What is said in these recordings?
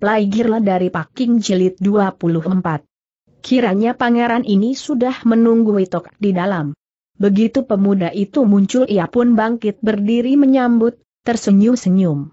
Playgirl dari Paking Jilid 24. Kiranya pangeran ini sudah menunggu Witok di dalam. Begitu pemuda itu muncul ia pun bangkit berdiri menyambut, tersenyum-senyum.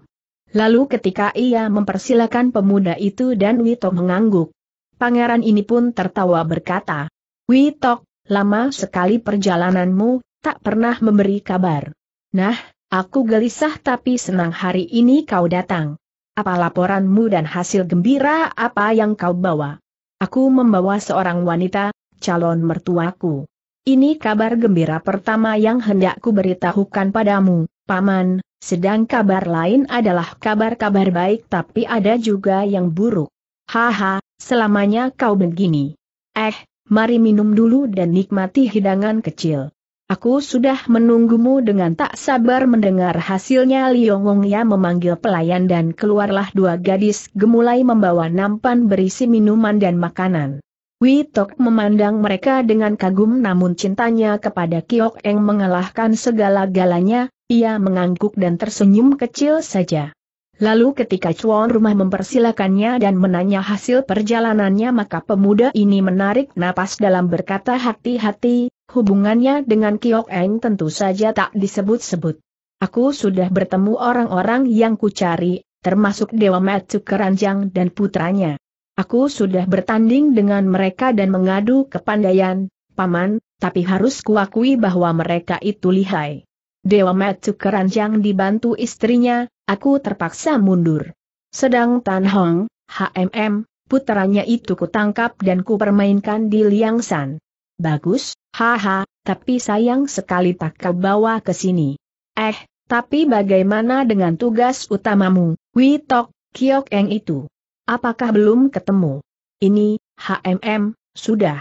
Lalu ketika ia mempersilahkan pemuda itu dan Witok mengangguk. Pangeran ini pun tertawa berkata, Witok, lama sekali perjalananmu, tak pernah memberi kabar. Nah, aku gelisah tapi senang hari ini kau datang. Apa laporanmu dan hasil gembira apa yang kau bawa? Aku membawa seorang wanita, calon mertuaku. Ini kabar gembira pertama yang hendak ku beritahukan padamu, Paman, sedang kabar lain adalah kabar-kabar baik tapi ada juga yang buruk. Haha, selamanya kau begini. Eh, mari minum dulu dan nikmati hidangan kecil. Aku sudah menunggumu dengan tak sabar mendengar hasilnya Liong Wong Ya memanggil pelayan dan keluarlah dua gadis gemulai membawa nampan berisi minuman dan makanan. Witok memandang mereka dengan kagum namun cintanya kepada Kiok Eng mengalahkan segala galanya, ia mengangguk dan tersenyum kecil saja. Lalu ketika cuan rumah mempersilakannya dan menanya hasil perjalanannya maka pemuda ini menarik napas dalam berkata hati-hati, hubungannya dengan Kiok Eng tentu saja tak disebut-sebut. Aku sudah bertemu orang-orang yang kucari, termasuk Dewa Metsu Keranjang dan putranya. Aku sudah bertanding dengan mereka dan mengadu kepandaian, paman, tapi harus kuakui bahwa mereka itu lihai. Dewa Metsu Keranjang dibantu istrinya, aku terpaksa mundur. Sedang Tan Hong, HMM, putranya itu kutangkap dan kupermainkan di Liang San. Bagus, haha, tapi sayang sekali tak kau bawa ke sini. Eh, tapi bagaimana dengan tugas utamamu, Witok, Kiok Eng itu? Apakah belum ketemu? Ini, HMM, sudah.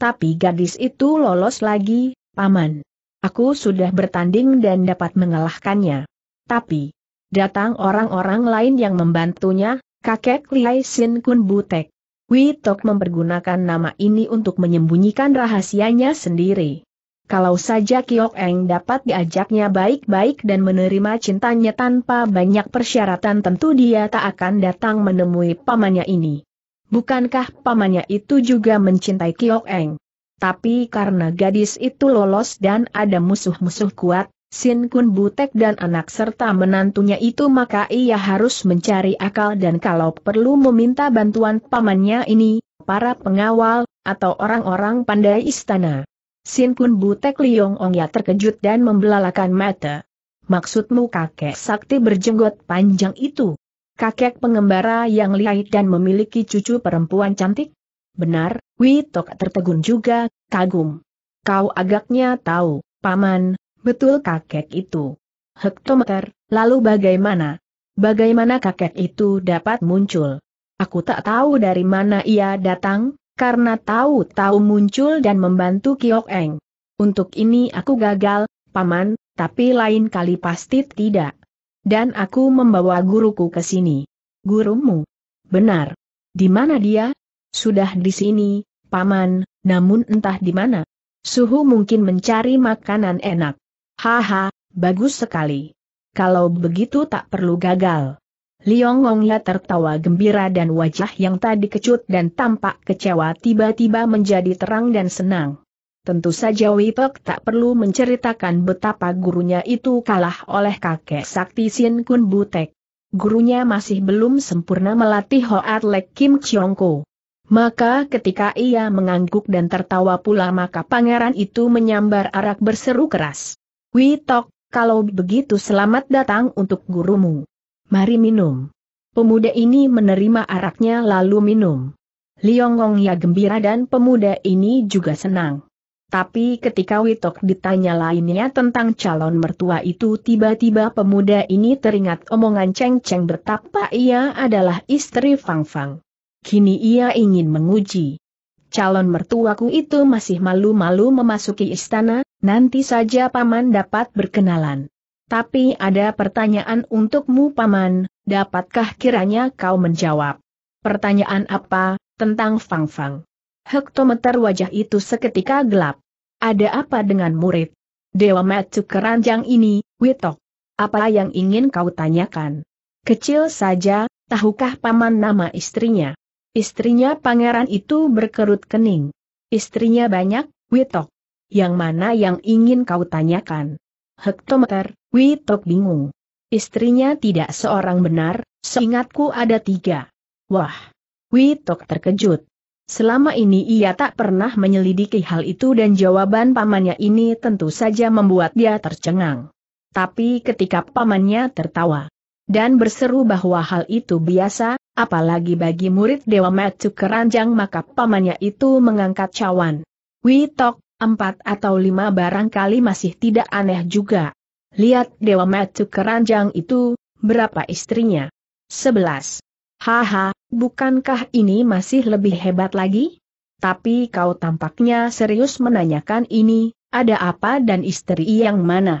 Tapi gadis itu lolos lagi, Paman. Aku sudah bertanding dan dapat mengalahkannya. Tapi, Datang orang-orang lain yang membantunya, kakek Liai Sin Kun Butek. Witok mempergunakan nama ini untuk menyembunyikan rahasianya sendiri. Kalau saja Kiok Eng dapat diajaknya baik-baik dan menerima cintanya tanpa banyak persyaratan tentu dia tak akan datang menemui pamannya ini. Bukankah pamannya itu juga mencintai Kiok Eng? Tapi karena gadis itu lolos dan ada musuh-musuh kuat, Sin Kun Butek dan anak serta menantunya itu maka ia harus mencari akal dan kalau perlu meminta bantuan pamannya ini, para pengawal, atau orang-orang pandai istana. Sin Kun Butek Liong ya terkejut dan membelalakan mata. Maksudmu kakek sakti berjenggot panjang itu? Kakek pengembara yang lihai dan memiliki cucu perempuan cantik? Benar, Witok tertegun juga, kagum. Kau agaknya tahu, paman, Betul kakek itu. Hektometer, lalu bagaimana? Bagaimana kakek itu dapat muncul? Aku tak tahu dari mana ia datang, karena tahu-tahu muncul dan membantu Kiok Eng. Untuk ini aku gagal, Paman, tapi lain kali pasti tidak. Dan aku membawa guruku ke sini. Gurumu? Benar. Di mana dia? Sudah di sini, Paman, namun entah di mana. Suhu mungkin mencari makanan enak. Haha, bagus sekali. Kalau begitu tak perlu gagal. Liong Ongla tertawa gembira dan wajah yang tadi kecut dan tampak kecewa tiba-tiba menjadi terang dan senang. Tentu saja Wipek tak perlu menceritakan betapa gurunya itu kalah oleh kakek sakti Sin Kun Butek. Gurunya masih belum sempurna melatih Hoat Lek Kim Chiong Ko. Maka ketika ia mengangguk dan tertawa pula maka pangeran itu menyambar arak berseru keras. Witok, kalau begitu selamat datang untuk gurumu. Mari minum. Pemuda ini menerima araknya lalu minum. Liongong ya gembira dan pemuda ini juga senang. Tapi ketika Witok ditanya lainnya tentang calon mertua itu tiba-tiba pemuda ini teringat omongan Cheng Cheng betapa ia adalah istri Fang Fang. Kini ia ingin menguji. Calon mertuaku itu masih malu-malu memasuki istana, Nanti saja Paman dapat berkenalan. Tapi ada pertanyaan untukmu Paman, dapatkah kiranya kau menjawab? Pertanyaan apa, tentang Fang Fang? Hektometer wajah itu seketika gelap. Ada apa dengan murid? Dewa Matsu keranjang ini, Witok. Apa yang ingin kau tanyakan? Kecil saja, tahukah Paman nama istrinya? Istrinya pangeran itu berkerut kening. Istrinya banyak, Witok yang mana yang ingin kau tanyakan? Hektometer, Witok bingung. Istrinya tidak seorang benar, seingatku ada tiga. Wah! Witok terkejut. Selama ini ia tak pernah menyelidiki hal itu dan jawaban pamannya ini tentu saja membuat dia tercengang. Tapi ketika pamannya tertawa dan berseru bahwa hal itu biasa, apalagi bagi murid Dewa Matsu Keranjang maka pamannya itu mengangkat cawan. Witok, Empat atau lima barangkali masih tidak aneh juga. Lihat Dewa Matu keranjang itu, berapa istrinya? Sebelas. Haha, bukankah ini masih lebih hebat lagi? Tapi kau tampaknya serius menanyakan ini, ada apa dan istri yang mana?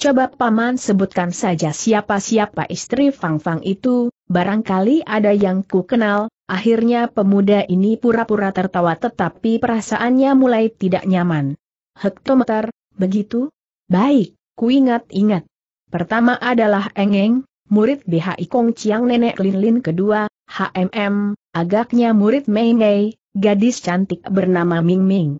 Coba paman sebutkan saja siapa-siapa istri Fang Fang itu, barangkali ada yang ku kenal, Akhirnya pemuda ini pura-pura tertawa tetapi perasaannya mulai tidak nyaman. Hektometer, begitu? Baik, ku ingat-ingat. Pertama adalah Engeng, murid BHI Kong Chiang Nenek Lin Lin kedua, HMM, agaknya murid Mei Mei, gadis cantik bernama Ming Ming.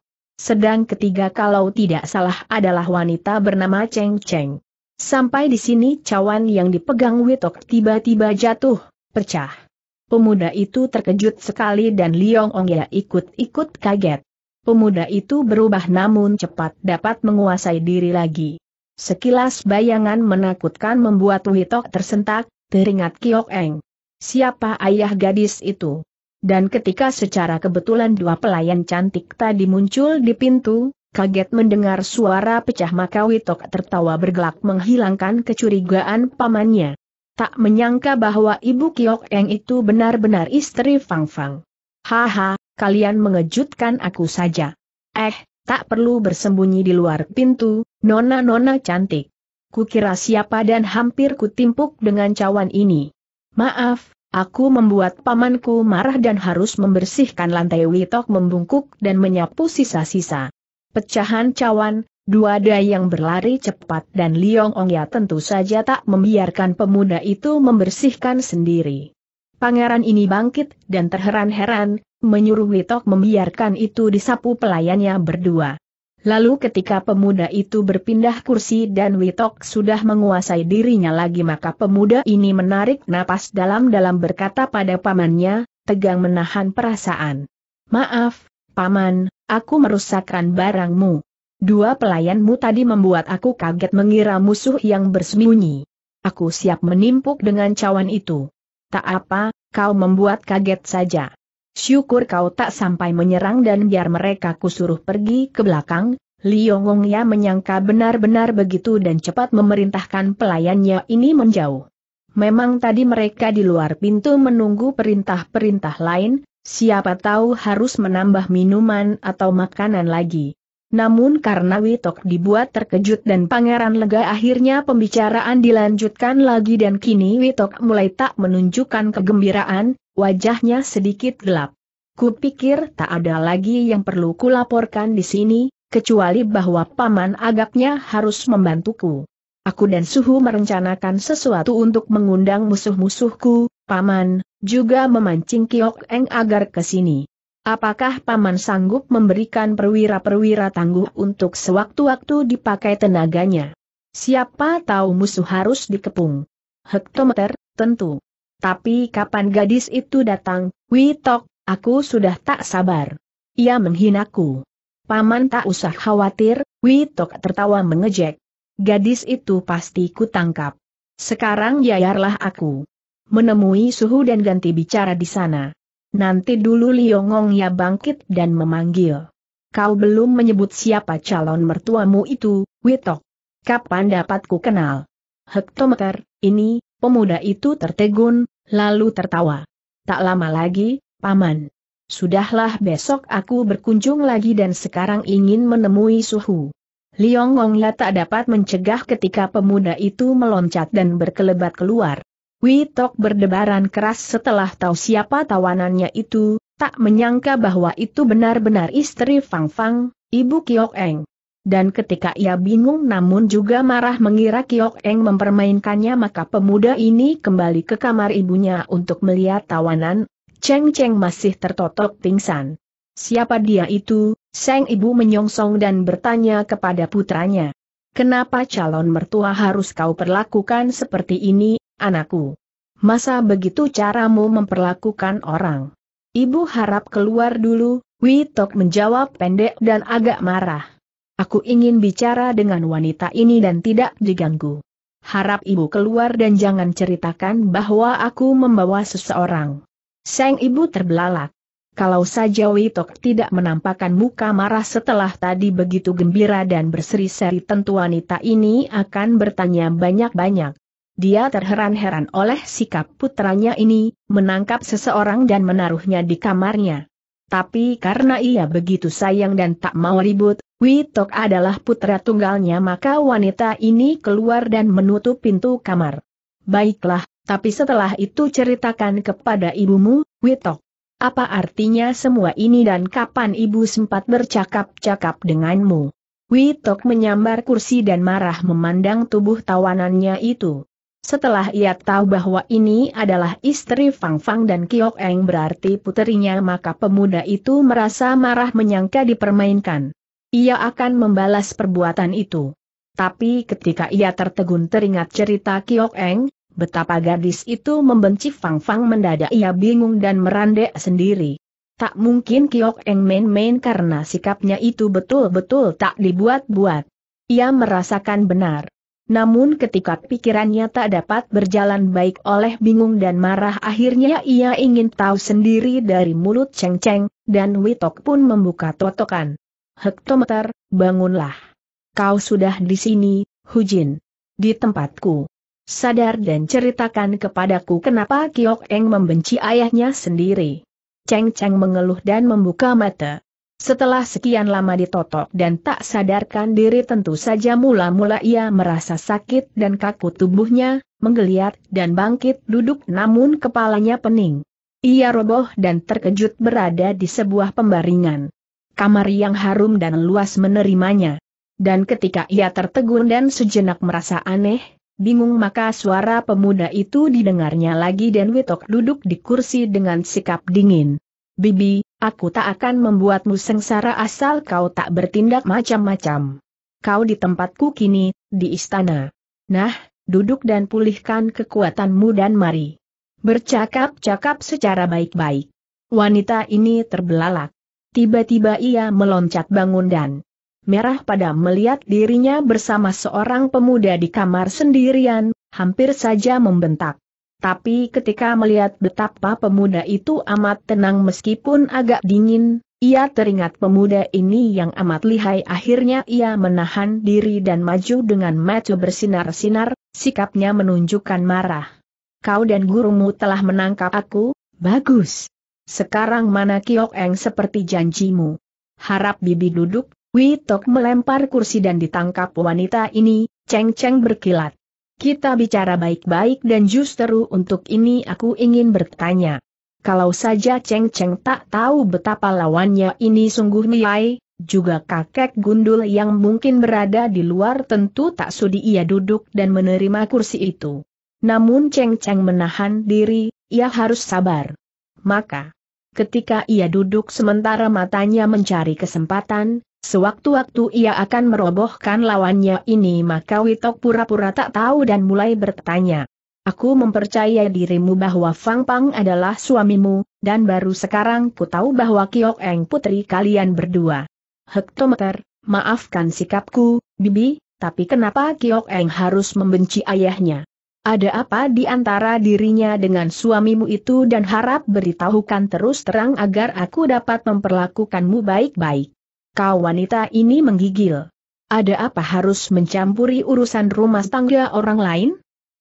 Sedang ketiga kalau tidak salah adalah wanita bernama Cheng Cheng. Sampai di sini cawan yang dipegang Witok tiba-tiba jatuh, pecah. Pemuda itu terkejut sekali dan Liong Ongya ikut-ikut kaget. Pemuda itu berubah namun cepat dapat menguasai diri lagi. Sekilas bayangan menakutkan membuat Witok tersentak, teringat Kiok Eng. Siapa ayah gadis itu? Dan ketika secara kebetulan dua pelayan cantik tadi muncul di pintu, kaget mendengar suara pecah maka Witok tertawa bergelak menghilangkan kecurigaan pamannya. Tak menyangka bahwa ibu Kiok Eng itu benar-benar istri Fang Fang. Haha, kalian mengejutkan aku saja. Eh, tak perlu bersembunyi di luar pintu, nona-nona cantik. Kukira siapa dan hampir kutimpuk dengan cawan ini. Maaf, aku membuat pamanku marah dan harus membersihkan lantai Witok membungkuk dan menyapu sisa-sisa. Pecahan cawan, Dua dayang yang berlari cepat dan Liong Ong ya tentu saja tak membiarkan pemuda itu membersihkan sendiri. Pangeran ini bangkit dan terheran-heran, menyuruh Witok membiarkan itu disapu pelayannya berdua. Lalu ketika pemuda itu berpindah kursi dan Witok sudah menguasai dirinya lagi maka pemuda ini menarik napas dalam-dalam berkata pada pamannya, tegang menahan perasaan. Maaf, paman, aku merusakkan barangmu. Dua pelayanmu tadi membuat aku kaget mengira musuh yang bersembunyi. Aku siap menimpuk dengan cawan itu. Tak apa, kau membuat kaget saja. Syukur kau tak sampai menyerang dan biar mereka kusuruh pergi ke belakang, Liongong ya menyangka benar-benar begitu dan cepat memerintahkan pelayannya ini menjauh. Memang tadi mereka di luar pintu menunggu perintah-perintah lain, siapa tahu harus menambah minuman atau makanan lagi. Namun karena Witok dibuat terkejut dan pangeran lega akhirnya pembicaraan dilanjutkan lagi dan kini Witok mulai tak menunjukkan kegembiraan, wajahnya sedikit gelap. Kupikir tak ada lagi yang perlu kulaporkan di sini, kecuali bahwa paman agaknya harus membantuku. Aku dan Suhu merencanakan sesuatu untuk mengundang musuh-musuhku, paman, juga memancing Kiok Eng agar ke sini. Apakah Paman sanggup memberikan perwira-perwira tangguh untuk sewaktu-waktu dipakai tenaganya? Siapa tahu musuh harus dikepung. Hektometer, tentu. Tapi kapan gadis itu datang, Witok, aku sudah tak sabar. Ia menghinaku. Paman tak usah khawatir, Witok tertawa mengejek. Gadis itu pasti kutangkap. Sekarang yayarlah aku. Menemui suhu dan ganti bicara di sana. Nanti dulu Liongong ya bangkit dan memanggil. Kau belum menyebut siapa calon mertuamu itu, Witok. Kapan dapatku kenal? Hektometer, ini, pemuda itu tertegun, lalu tertawa. Tak lama lagi, Paman. Sudahlah besok aku berkunjung lagi dan sekarang ingin menemui Suhu. Liongong ya tak dapat mencegah ketika pemuda itu meloncat dan berkelebat keluar. Witok berdebaran keras setelah tahu siapa tawanannya itu, tak menyangka bahwa itu benar-benar istri Fang Fang, ibu Kiok Eng. Dan ketika ia bingung namun juga marah mengira Kiok Eng mempermainkannya maka pemuda ini kembali ke kamar ibunya untuk melihat tawanan, Cheng Cheng masih tertotok pingsan. Siapa dia itu? Seng ibu menyongsong dan bertanya kepada putranya. Kenapa calon mertua harus kau perlakukan seperti ini? anakku. Masa begitu caramu memperlakukan orang? Ibu harap keluar dulu, Witok menjawab pendek dan agak marah. Aku ingin bicara dengan wanita ini dan tidak diganggu. Harap ibu keluar dan jangan ceritakan bahwa aku membawa seseorang. Sang ibu terbelalak. Kalau saja Witok tidak menampakkan muka marah setelah tadi begitu gembira dan berseri-seri tentu wanita ini akan bertanya banyak-banyak. Dia terheran-heran oleh sikap putranya ini, menangkap seseorang dan menaruhnya di kamarnya. Tapi karena ia begitu sayang dan tak mau ribut, Witok adalah putra tunggalnya maka wanita ini keluar dan menutup pintu kamar. Baiklah, tapi setelah itu ceritakan kepada ibumu, Witok. Apa artinya semua ini dan kapan ibu sempat bercakap-cakap denganmu? Witok menyambar kursi dan marah memandang tubuh tawanannya itu. Setelah ia tahu bahwa ini adalah istri Fang Fang dan Kiok Eng berarti puterinya maka pemuda itu merasa marah menyangka dipermainkan. Ia akan membalas perbuatan itu. Tapi ketika ia tertegun teringat cerita Kiok Eng, betapa gadis itu membenci Fang Fang mendadak ia bingung dan merandek sendiri. Tak mungkin Kiok Eng main-main karena sikapnya itu betul-betul tak dibuat-buat. Ia merasakan benar. Namun ketika pikirannya tak dapat berjalan baik oleh bingung dan marah akhirnya ia ingin tahu sendiri dari mulut Cheng Cheng, dan Witok pun membuka totokan. Hektometer, bangunlah. Kau sudah di sini, Hujin. Di tempatku. Sadar dan ceritakan kepadaku kenapa Kiok Eng membenci ayahnya sendiri. Cheng Cheng mengeluh dan membuka mata. Setelah sekian lama ditotok dan tak sadarkan diri tentu saja mula-mula ia merasa sakit dan kaku tubuhnya, menggeliat dan bangkit duduk namun kepalanya pening. Ia roboh dan terkejut berada di sebuah pembaringan. Kamar yang harum dan luas menerimanya. Dan ketika ia tertegun dan sejenak merasa aneh, bingung maka suara pemuda itu didengarnya lagi dan Witok duduk di kursi dengan sikap dingin. Bibi, aku tak akan membuatmu sengsara asal kau tak bertindak macam-macam. Kau di tempatku kini, di istana. Nah, duduk dan pulihkan kekuatanmu dan mari. Bercakap-cakap secara baik-baik. Wanita ini terbelalak. Tiba-tiba ia meloncat bangun dan merah pada melihat dirinya bersama seorang pemuda di kamar sendirian, hampir saja membentak. Tapi ketika melihat betapa pemuda itu amat tenang meskipun agak dingin, ia teringat pemuda ini yang amat lihai akhirnya ia menahan diri dan maju dengan mata bersinar-sinar, sikapnya menunjukkan marah. Kau dan gurumu telah menangkap aku, bagus. Sekarang mana Kiok Eng seperti janjimu? Harap bibi duduk, Witok melempar kursi dan ditangkap wanita ini, Ceng Ceng berkilat. Kita bicara baik-baik dan justru untuk ini aku ingin bertanya. Kalau saja Cheng Cheng tak tahu betapa lawannya ini sungguh nilai, juga kakek gundul yang mungkin berada di luar tentu tak sudi ia duduk dan menerima kursi itu. Namun Cheng Cheng menahan diri, ia harus sabar. Maka, ketika ia duduk sementara matanya mencari kesempatan, Sewaktu-waktu ia akan merobohkan lawannya ini maka Witok pura-pura tak tahu dan mulai bertanya. Aku mempercayai dirimu bahwa Fang Pang adalah suamimu, dan baru sekarang ku tahu bahwa Kiok Eng putri kalian berdua. Hektometer, maafkan sikapku, Bibi, tapi kenapa Kiok Eng harus membenci ayahnya? Ada apa di antara dirinya dengan suamimu itu dan harap beritahukan terus terang agar aku dapat memperlakukanmu baik-baik kau wanita ini menggigil. Ada apa harus mencampuri urusan rumah tangga orang lain?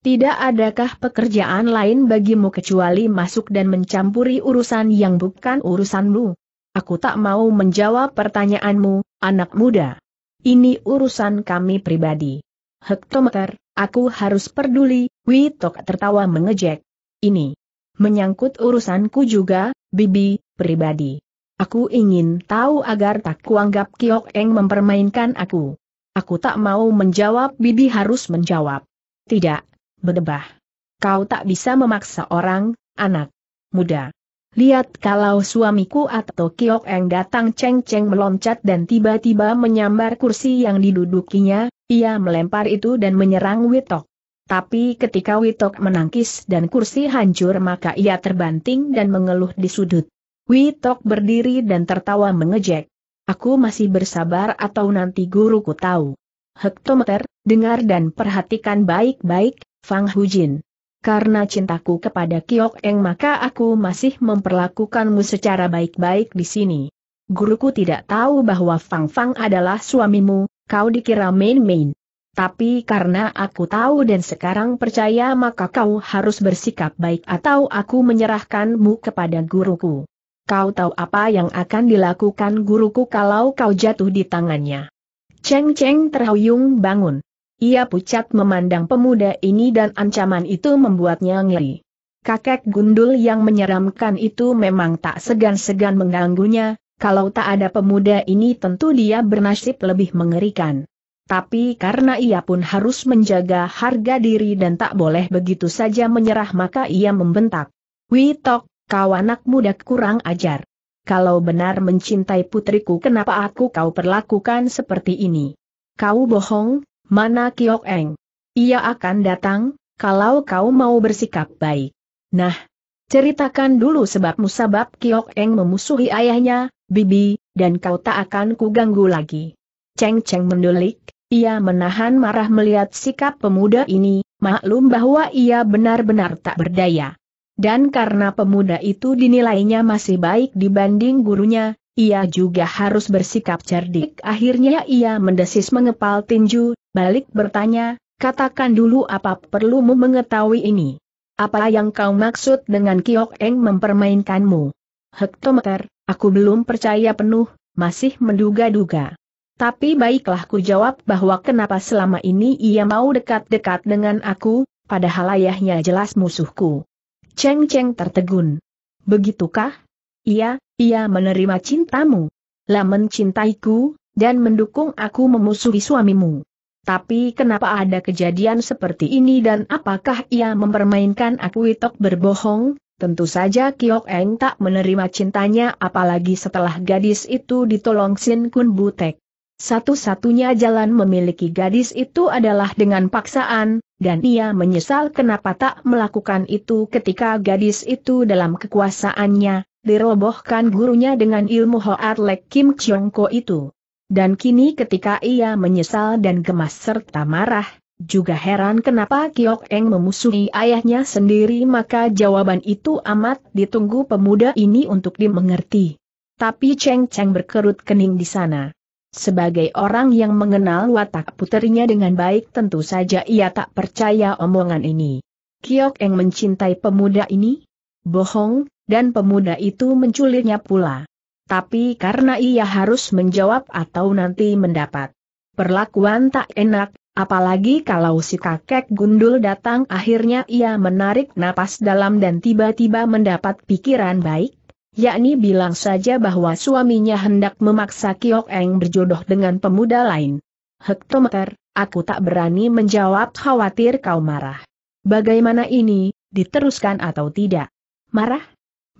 Tidak adakah pekerjaan lain bagimu kecuali masuk dan mencampuri urusan yang bukan urusanmu? Aku tak mau menjawab pertanyaanmu, anak muda. Ini urusan kami pribadi. Hektometer, aku harus peduli, Witok tertawa mengejek. Ini menyangkut urusanku juga, bibi, pribadi. Aku ingin tahu agar tak kuanggap Kiok Eng mempermainkan aku. Aku tak mau menjawab Bibi harus menjawab. Tidak, berdebah. Kau tak bisa memaksa orang, anak muda. Lihat kalau suamiku atau Kiok Eng datang ceng-ceng meloncat dan tiba-tiba menyambar kursi yang didudukinya, ia melempar itu dan menyerang Witok. Tapi ketika Witok menangkis dan kursi hancur maka ia terbanting dan mengeluh di sudut. Witok berdiri dan tertawa mengejek. Aku masih bersabar atau nanti guruku tahu. Hektometer, dengar dan perhatikan baik-baik, Fang Hujin. Karena cintaku kepada Kiok Eng maka aku masih memperlakukanmu secara baik-baik di sini. Guruku tidak tahu bahwa Fang Fang adalah suamimu, kau dikira main-main. Tapi karena aku tahu dan sekarang percaya maka kau harus bersikap baik atau aku menyerahkanmu kepada guruku kau tahu apa yang akan dilakukan guruku kalau kau jatuh di tangannya. Cheng Cheng terhuyung bangun. Ia pucat memandang pemuda ini dan ancaman itu membuatnya ngeri. Kakek gundul yang menyeramkan itu memang tak segan-segan mengganggunya, kalau tak ada pemuda ini tentu dia bernasib lebih mengerikan. Tapi karena ia pun harus menjaga harga diri dan tak boleh begitu saja menyerah maka ia membentak. Witok, kau anak muda kurang ajar. Kalau benar mencintai putriku kenapa aku kau perlakukan seperti ini? Kau bohong, mana Kiok Eng? Ia akan datang, kalau kau mau bersikap baik. Nah, ceritakan dulu sebabmu sebab Kiok Eng memusuhi ayahnya, Bibi, dan kau tak akan kuganggu lagi. Cheng mendulik, mendulik, ia menahan marah melihat sikap pemuda ini, maklum bahwa ia benar-benar tak berdaya. Dan karena pemuda itu dinilainya masih baik dibanding gurunya, ia juga harus bersikap cerdik. Akhirnya ia mendesis mengepal tinju, balik bertanya, katakan dulu apa perlumu mengetahui ini. Apa yang kau maksud dengan Kiok Eng mempermainkanmu? Hektometer, aku belum percaya penuh, masih menduga-duga. Tapi baiklah ku jawab bahwa kenapa selama ini ia mau dekat-dekat dengan aku, padahal ayahnya jelas musuhku. Cheng Cheng tertegun. Begitukah? Iya, ia menerima cintamu. Lah mencintaiku, dan mendukung aku memusuhi suamimu. Tapi kenapa ada kejadian seperti ini dan apakah ia mempermainkan aku Witok berbohong? Tentu saja Kiok Eng tak menerima cintanya apalagi setelah gadis itu ditolong Sin Kun Butek. Satu-satunya jalan memiliki gadis itu adalah dengan paksaan, dan ia menyesal kenapa tak melakukan itu ketika gadis itu dalam kekuasaannya, dirobohkan gurunya dengan ilmu Hoat Lek Kim Chiong Ko itu. Dan kini ketika ia menyesal dan gemas serta marah, juga heran kenapa Kiok Eng memusuhi ayahnya sendiri maka jawaban itu amat ditunggu pemuda ini untuk dimengerti. Tapi Cheng Cheng berkerut kening di sana. Sebagai orang yang mengenal watak puterinya dengan baik tentu saja ia tak percaya omongan ini. Kiok Eng mencintai pemuda ini? Bohong, dan pemuda itu menculiknya pula. Tapi karena ia harus menjawab atau nanti mendapat perlakuan tak enak, apalagi kalau si kakek gundul datang akhirnya ia menarik napas dalam dan tiba-tiba mendapat pikiran baik, yakni bilang saja bahwa suaminya hendak memaksa Kiok Eng berjodoh dengan pemuda lain. Hektometer, aku tak berani menjawab khawatir kau marah. Bagaimana ini, diteruskan atau tidak? Marah?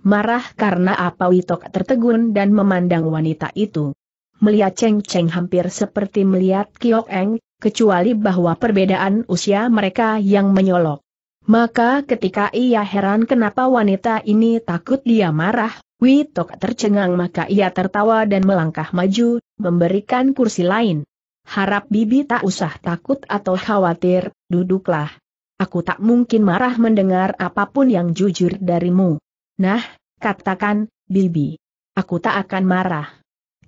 Marah karena apa Witok tertegun dan memandang wanita itu. Melihat Cheng Cheng hampir seperti melihat Kiok Eng, kecuali bahwa perbedaan usia mereka yang menyolok. Maka ketika ia heran kenapa wanita ini takut dia marah, Witok tercengang maka ia tertawa dan melangkah maju, memberikan kursi lain. Harap bibi tak usah takut atau khawatir, duduklah. Aku tak mungkin marah mendengar apapun yang jujur darimu. Nah, katakan, bibi. Aku tak akan marah.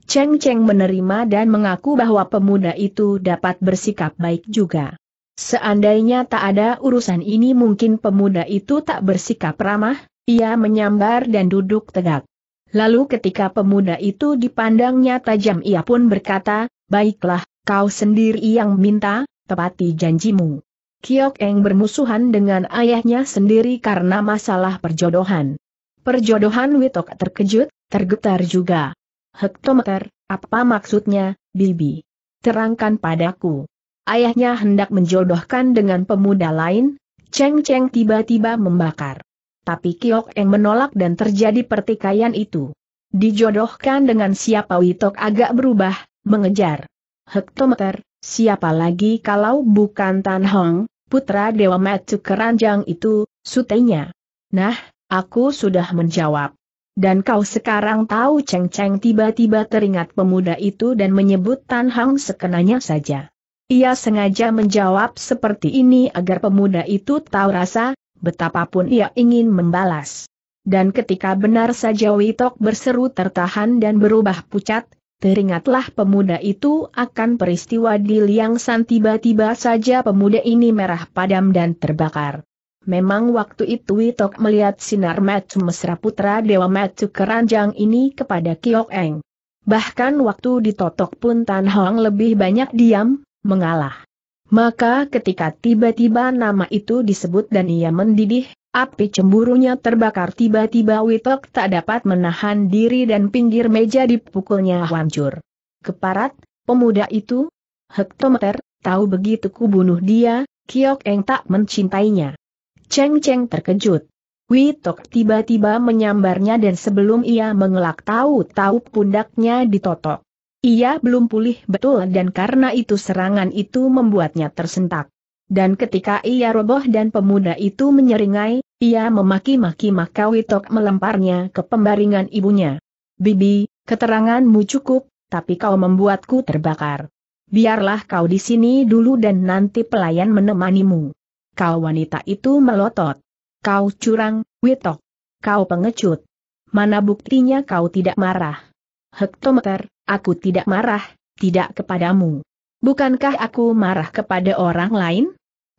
Cheng Cheng menerima dan mengaku bahwa pemuda itu dapat bersikap baik juga. Seandainya tak ada urusan ini mungkin pemuda itu tak bersikap ramah, ia menyambar dan duduk tegak. Lalu ketika pemuda itu dipandangnya tajam ia pun berkata, Baiklah, kau sendiri yang minta, tepati janjimu. Kiok Eng bermusuhan dengan ayahnya sendiri karena masalah perjodohan. Perjodohan Witok terkejut, tergetar juga. Hektometer, apa maksudnya, Bibi? Terangkan padaku ayahnya hendak menjodohkan dengan pemuda lain, Cheng Cheng tiba-tiba membakar. Tapi Kiok Eng menolak dan terjadi pertikaian itu. Dijodohkan dengan siapa Witok agak berubah, mengejar. Hektometer, siapa lagi kalau bukan Tan Hong, putra Dewa Matsu Keranjang itu, sutenya. Nah, aku sudah menjawab. Dan kau sekarang tahu Cheng Cheng tiba-tiba teringat pemuda itu dan menyebut Tan Hong sekenanya saja. Ia sengaja menjawab seperti ini agar pemuda itu tahu rasa, betapapun ia ingin membalas. Dan ketika benar saja Witok berseru tertahan dan berubah pucat, teringatlah pemuda itu akan peristiwa di Liang San tiba-tiba saja pemuda ini merah padam dan terbakar. Memang waktu itu Witok melihat sinar Matsu Mesra Putra Dewa Matsu Keranjang ini kepada Kiok Eng. Bahkan waktu ditotok pun Tan Hong lebih banyak diam, mengalah. Maka ketika tiba-tiba nama itu disebut dan ia mendidih, api cemburunya terbakar tiba-tiba Witok tak dapat menahan diri dan pinggir meja dipukulnya hancur. Keparat, pemuda itu? Hektometer, tahu begitu ku bunuh dia, Kiok Eng tak mencintainya. Cheng Cheng terkejut. Witok tiba-tiba menyambarnya dan sebelum ia mengelak tahu-tahu pundaknya ditotok. Ia belum pulih betul dan karena itu serangan itu membuatnya tersentak. Dan ketika ia roboh dan pemuda itu menyeringai, ia memaki-maki maka Witok melemparnya ke pembaringan ibunya. Bibi, keteranganmu cukup, tapi kau membuatku terbakar. Biarlah kau di sini dulu dan nanti pelayan menemanimu. Kau wanita itu melotot. Kau curang, Witok. Kau pengecut. Mana buktinya kau tidak marah? Hektometer, Aku tidak marah, tidak kepadamu. Bukankah aku marah kepada orang lain?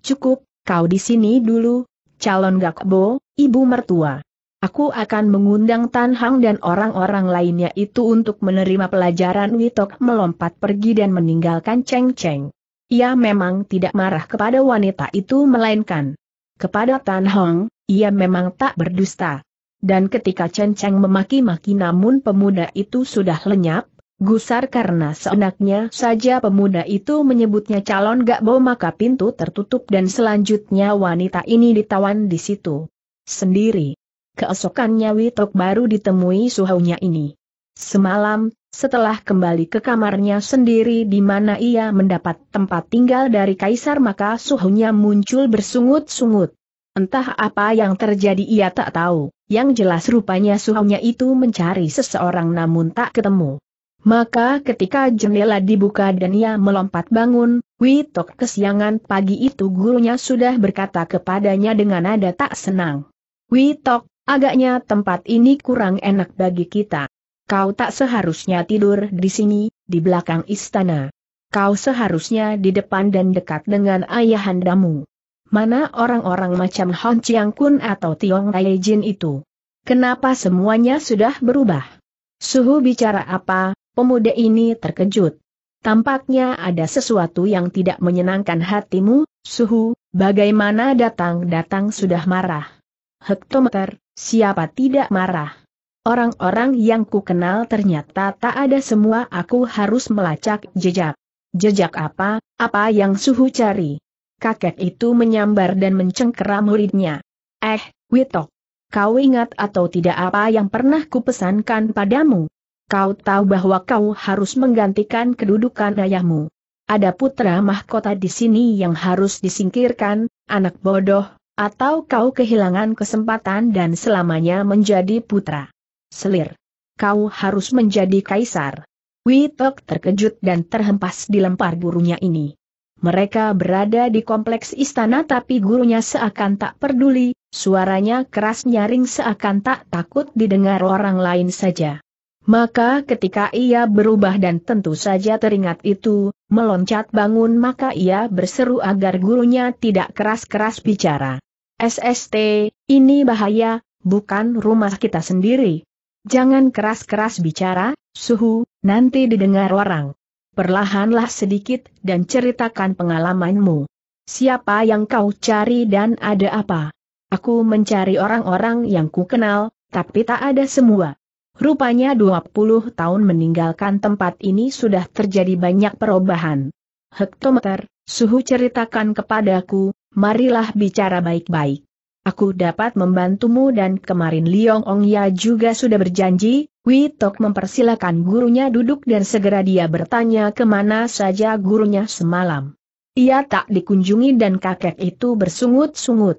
Cukup, kau di sini dulu, calon Gakbo, ibu mertua. Aku akan mengundang Tan Hang dan orang-orang lainnya itu untuk menerima pelajaran Witok melompat pergi dan meninggalkan Cheng Cheng. Ia memang tidak marah kepada wanita itu melainkan. Kepada Tan Hong, ia memang tak berdusta. Dan ketika Cheng Cheng memaki-maki namun pemuda itu sudah lenyap, Gusar karena seenaknya saja pemuda itu menyebutnya calon gak bau maka pintu tertutup dan selanjutnya wanita ini ditawan di situ. Sendiri. Keesokannya Witok baru ditemui suhunya ini. Semalam, setelah kembali ke kamarnya sendiri di mana ia mendapat tempat tinggal dari kaisar maka suhunya muncul bersungut-sungut. Entah apa yang terjadi ia tak tahu, yang jelas rupanya suhunya itu mencari seseorang namun tak ketemu. Maka ketika jendela dibuka dan ia melompat bangun, Witok kesiangan pagi itu gurunya sudah berkata kepadanya dengan nada tak senang. Witok, agaknya tempat ini kurang enak bagi kita. Kau tak seharusnya tidur di sini, di belakang istana. Kau seharusnya di depan dan dekat dengan ayahandamu. Mana orang-orang macam Hon Chiang Kun atau Tiong Rai Jin itu? Kenapa semuanya sudah berubah? Suhu bicara apa, Pemuda ini terkejut. Tampaknya ada sesuatu yang tidak menyenangkan hatimu, suhu, bagaimana datang-datang sudah marah. Hektometer, siapa tidak marah? Orang-orang yang ku kenal ternyata tak ada semua aku harus melacak jejak. Jejak apa, apa yang suhu cari? Kakek itu menyambar dan mencengkeram muridnya. Eh, Witok, kau ingat atau tidak apa yang pernah kupesankan padamu? Kau tahu bahwa kau harus menggantikan kedudukan ayahmu. Ada putra mahkota di sini yang harus disingkirkan, anak bodoh, atau kau kehilangan kesempatan dan selamanya menjadi putra. Selir. Kau harus menjadi kaisar. Witok terkejut dan terhempas dilempar gurunya ini. Mereka berada di kompleks istana tapi gurunya seakan tak peduli, suaranya keras nyaring seakan tak takut didengar orang lain saja. Maka ketika ia berubah dan tentu saja teringat itu, meloncat bangun maka ia berseru agar gurunya tidak keras-keras bicara. SST, ini bahaya, bukan rumah kita sendiri. Jangan keras-keras bicara, suhu, nanti didengar orang. Perlahanlah sedikit dan ceritakan pengalamanmu. Siapa yang kau cari dan ada apa? Aku mencari orang-orang yang ku kenal, tapi tak ada semua. Rupanya 20 tahun meninggalkan tempat ini sudah terjadi banyak perubahan. Hektometer, suhu ceritakan kepadaku, marilah bicara baik-baik. Aku dapat membantumu dan kemarin Liong Ong Ya juga sudah berjanji, Witok mempersilakan gurunya duduk dan segera dia bertanya kemana saja gurunya semalam. Ia tak dikunjungi dan kakek itu bersungut-sungut.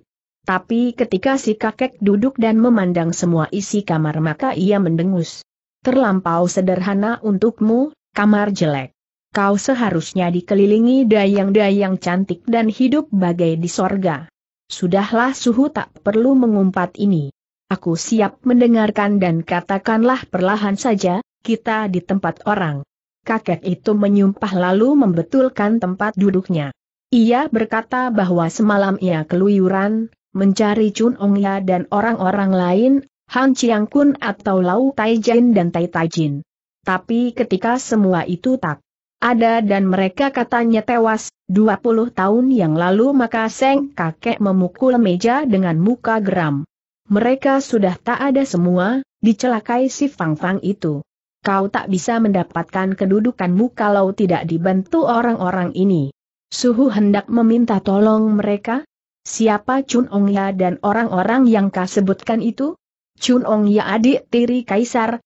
Tapi ketika si kakek duduk dan memandang semua isi kamar maka ia mendengus. Terlampau sederhana untukmu, kamar jelek. Kau seharusnya dikelilingi dayang-dayang cantik dan hidup bagai di sorga. Sudahlah suhu tak perlu mengumpat ini. Aku siap mendengarkan dan katakanlah perlahan saja, kita di tempat orang. Kakek itu menyumpah lalu membetulkan tempat duduknya. Ia berkata bahwa semalam ia keluyuran, mencari Chun Ong Ya dan orang-orang lain, Han Chiang Kun atau Lau Tai Jin dan Tai Tai Jin. Tapi ketika semua itu tak ada dan mereka katanya tewas, 20 tahun yang lalu maka Seng kakek memukul meja dengan muka geram. Mereka sudah tak ada semua, dicelakai si Fang Fang itu. Kau tak bisa mendapatkan kedudukanmu kalau tidak dibantu orang-orang ini. Suhu hendak meminta tolong mereka, Siapa Chun Ong Ya dan orang-orang yang kau sebutkan itu? Chun Ong Ya adik tiri Kaisar,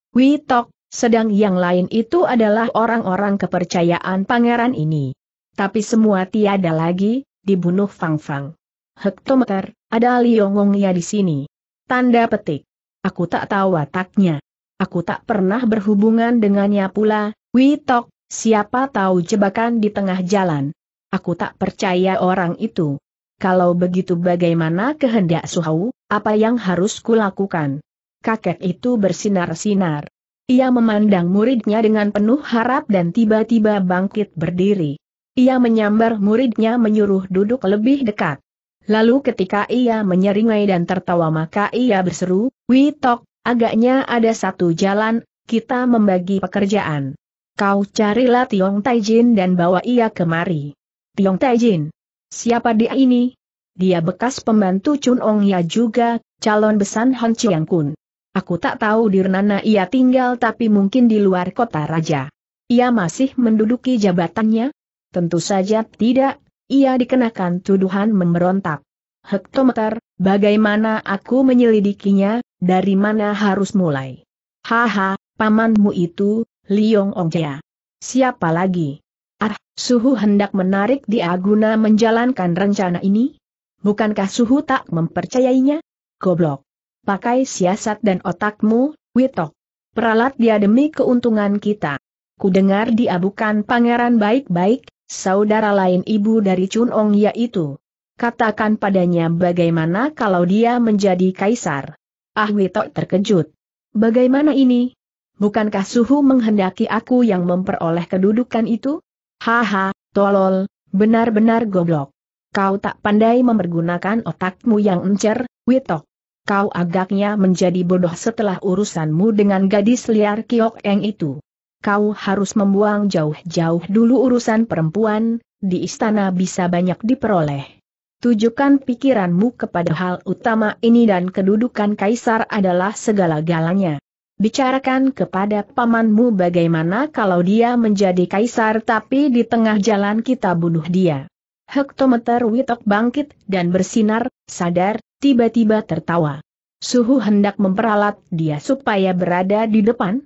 Tok, sedang yang lain itu adalah orang-orang kepercayaan pangeran ini. Tapi semua tiada lagi, dibunuh Fang Fang. Hektometer, ada Liongong Ya di sini. Tanda petik. Aku tak tahu wataknya. Aku tak pernah berhubungan dengannya pula, Tok, siapa tahu jebakan di tengah jalan. Aku tak percaya orang itu kalau begitu bagaimana kehendak Suhau, apa yang harus kulakukan? Kakek itu bersinar-sinar. Ia memandang muridnya dengan penuh harap dan tiba-tiba bangkit berdiri. Ia menyambar muridnya menyuruh duduk lebih dekat. Lalu ketika ia menyeringai dan tertawa maka ia berseru, Witok, agaknya ada satu jalan, kita membagi pekerjaan. Kau carilah Tiong Taijin dan bawa ia kemari. Tiong Taijin, Siapa dia ini? Dia bekas pembantu Chun Ong Ya juga, calon besan Han Chiang Kun. Aku tak tahu di Renana ia tinggal tapi mungkin di luar kota raja. Ia masih menduduki jabatannya? Tentu saja tidak, ia dikenakan tuduhan memberontak. Hektometer, bagaimana aku menyelidikinya, dari mana harus mulai? Haha, pamanmu itu, Liong Jia. Siapa lagi? Suhu hendak menarik dia guna menjalankan rencana ini? Bukankah Suhu tak mempercayainya? Goblok. Pakai siasat dan otakmu, Witok. Peralat dia demi keuntungan kita. Kudengar dia bukan pangeran baik-baik, saudara lain ibu dari Chun Ong yaitu. Katakan padanya bagaimana kalau dia menjadi kaisar. Ah Witok terkejut. Bagaimana ini? Bukankah suhu menghendaki aku yang memperoleh kedudukan itu? Haha, tolol, benar-benar goblok. Kau tak pandai mempergunakan otakmu yang encer, Witok. Kau agaknya menjadi bodoh setelah urusanmu dengan gadis liar Kiok Eng itu. Kau harus membuang jauh-jauh dulu urusan perempuan, di istana bisa banyak diperoleh. Tujukan pikiranmu kepada hal utama ini dan kedudukan kaisar adalah segala-galanya bicarakan kepada pamanmu bagaimana kalau dia menjadi kaisar tapi di tengah jalan kita bunuh dia. Hektometer Witok bangkit dan bersinar, sadar, tiba-tiba tertawa. Suhu hendak memperalat dia supaya berada di depan.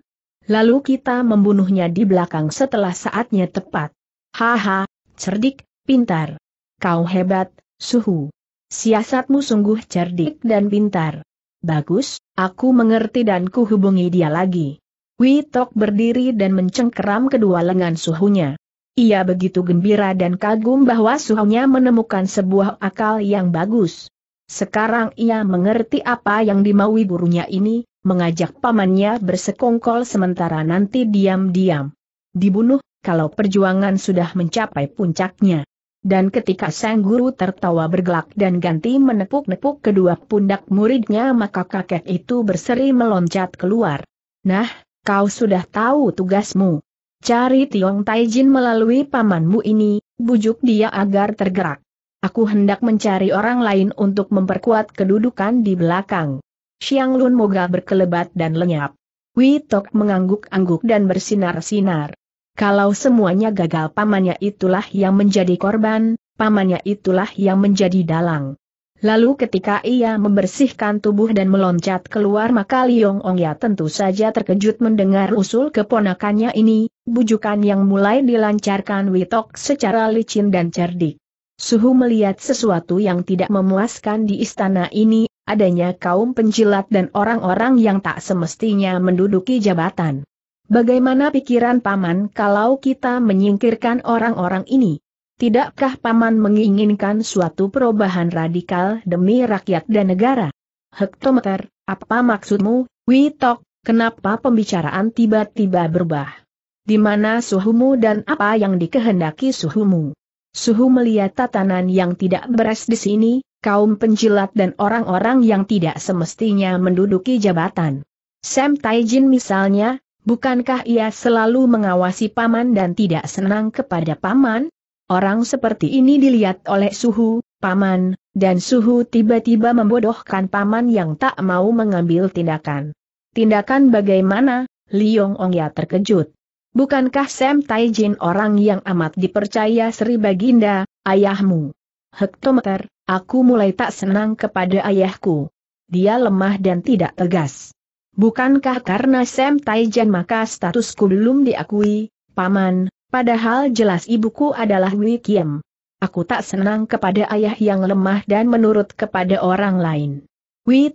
Lalu kita membunuhnya di belakang setelah saatnya tepat. Haha, cerdik, pintar. Kau hebat, Suhu. Siasatmu sungguh cerdik dan pintar. Bagus, aku mengerti dan kuhubungi dia lagi. Witok berdiri dan mencengkeram kedua lengan suhunya. Ia begitu gembira dan kagum bahwa suhunya menemukan sebuah akal yang bagus. Sekarang ia mengerti apa yang dimaui gurunya ini, mengajak pamannya bersekongkol sementara nanti diam-diam dibunuh, kalau perjuangan sudah mencapai puncaknya. Dan ketika sang guru tertawa bergelak dan ganti menepuk-nepuk kedua pundak muridnya maka kakek itu berseri meloncat keluar. Nah, kau sudah tahu tugasmu. Cari Tiong Taijin melalui pamanmu ini, bujuk dia agar tergerak. Aku hendak mencari orang lain untuk memperkuat kedudukan di belakang. Xiang Lun Moga berkelebat dan lenyap. Wi Tok mengangguk-angguk dan bersinar-sinar. Kalau semuanya gagal pamannya itulah yang menjadi korban, pamannya itulah yang menjadi dalang. Lalu ketika ia membersihkan tubuh dan meloncat keluar maka Liong ya tentu saja terkejut mendengar usul keponakannya ini, bujukan yang mulai dilancarkan Witok secara licin dan cerdik. Suhu melihat sesuatu yang tidak memuaskan di istana ini, adanya kaum penjilat dan orang-orang yang tak semestinya menduduki jabatan. Bagaimana pikiran Paman kalau kita menyingkirkan orang-orang ini? Tidakkah Paman menginginkan suatu perubahan radikal demi rakyat dan negara? Hektometer, apa maksudmu, Witok, kenapa pembicaraan tiba-tiba berubah? Di mana suhumu dan apa yang dikehendaki suhumu? Suhu melihat tatanan yang tidak beres di sini, kaum penjilat dan orang-orang yang tidak semestinya menduduki jabatan. Sam Taijin misalnya, Bukankah ia selalu mengawasi paman dan tidak senang kepada paman? Orang seperti ini dilihat oleh suhu, paman, dan suhu tiba-tiba membodohkan paman yang tak mau mengambil tindakan. Tindakan bagaimana? Liong ya terkejut. Bukankah Sam Taijin orang yang amat dipercaya Sri Baginda, ayahmu? Hektometer, aku mulai tak senang kepada ayahku. Dia lemah dan tidak tegas. Bukankah karena Sam Taijan maka statusku belum diakui, Paman, padahal jelas ibuku adalah William. Aku tak senang kepada ayah yang lemah dan menurut kepada orang lain.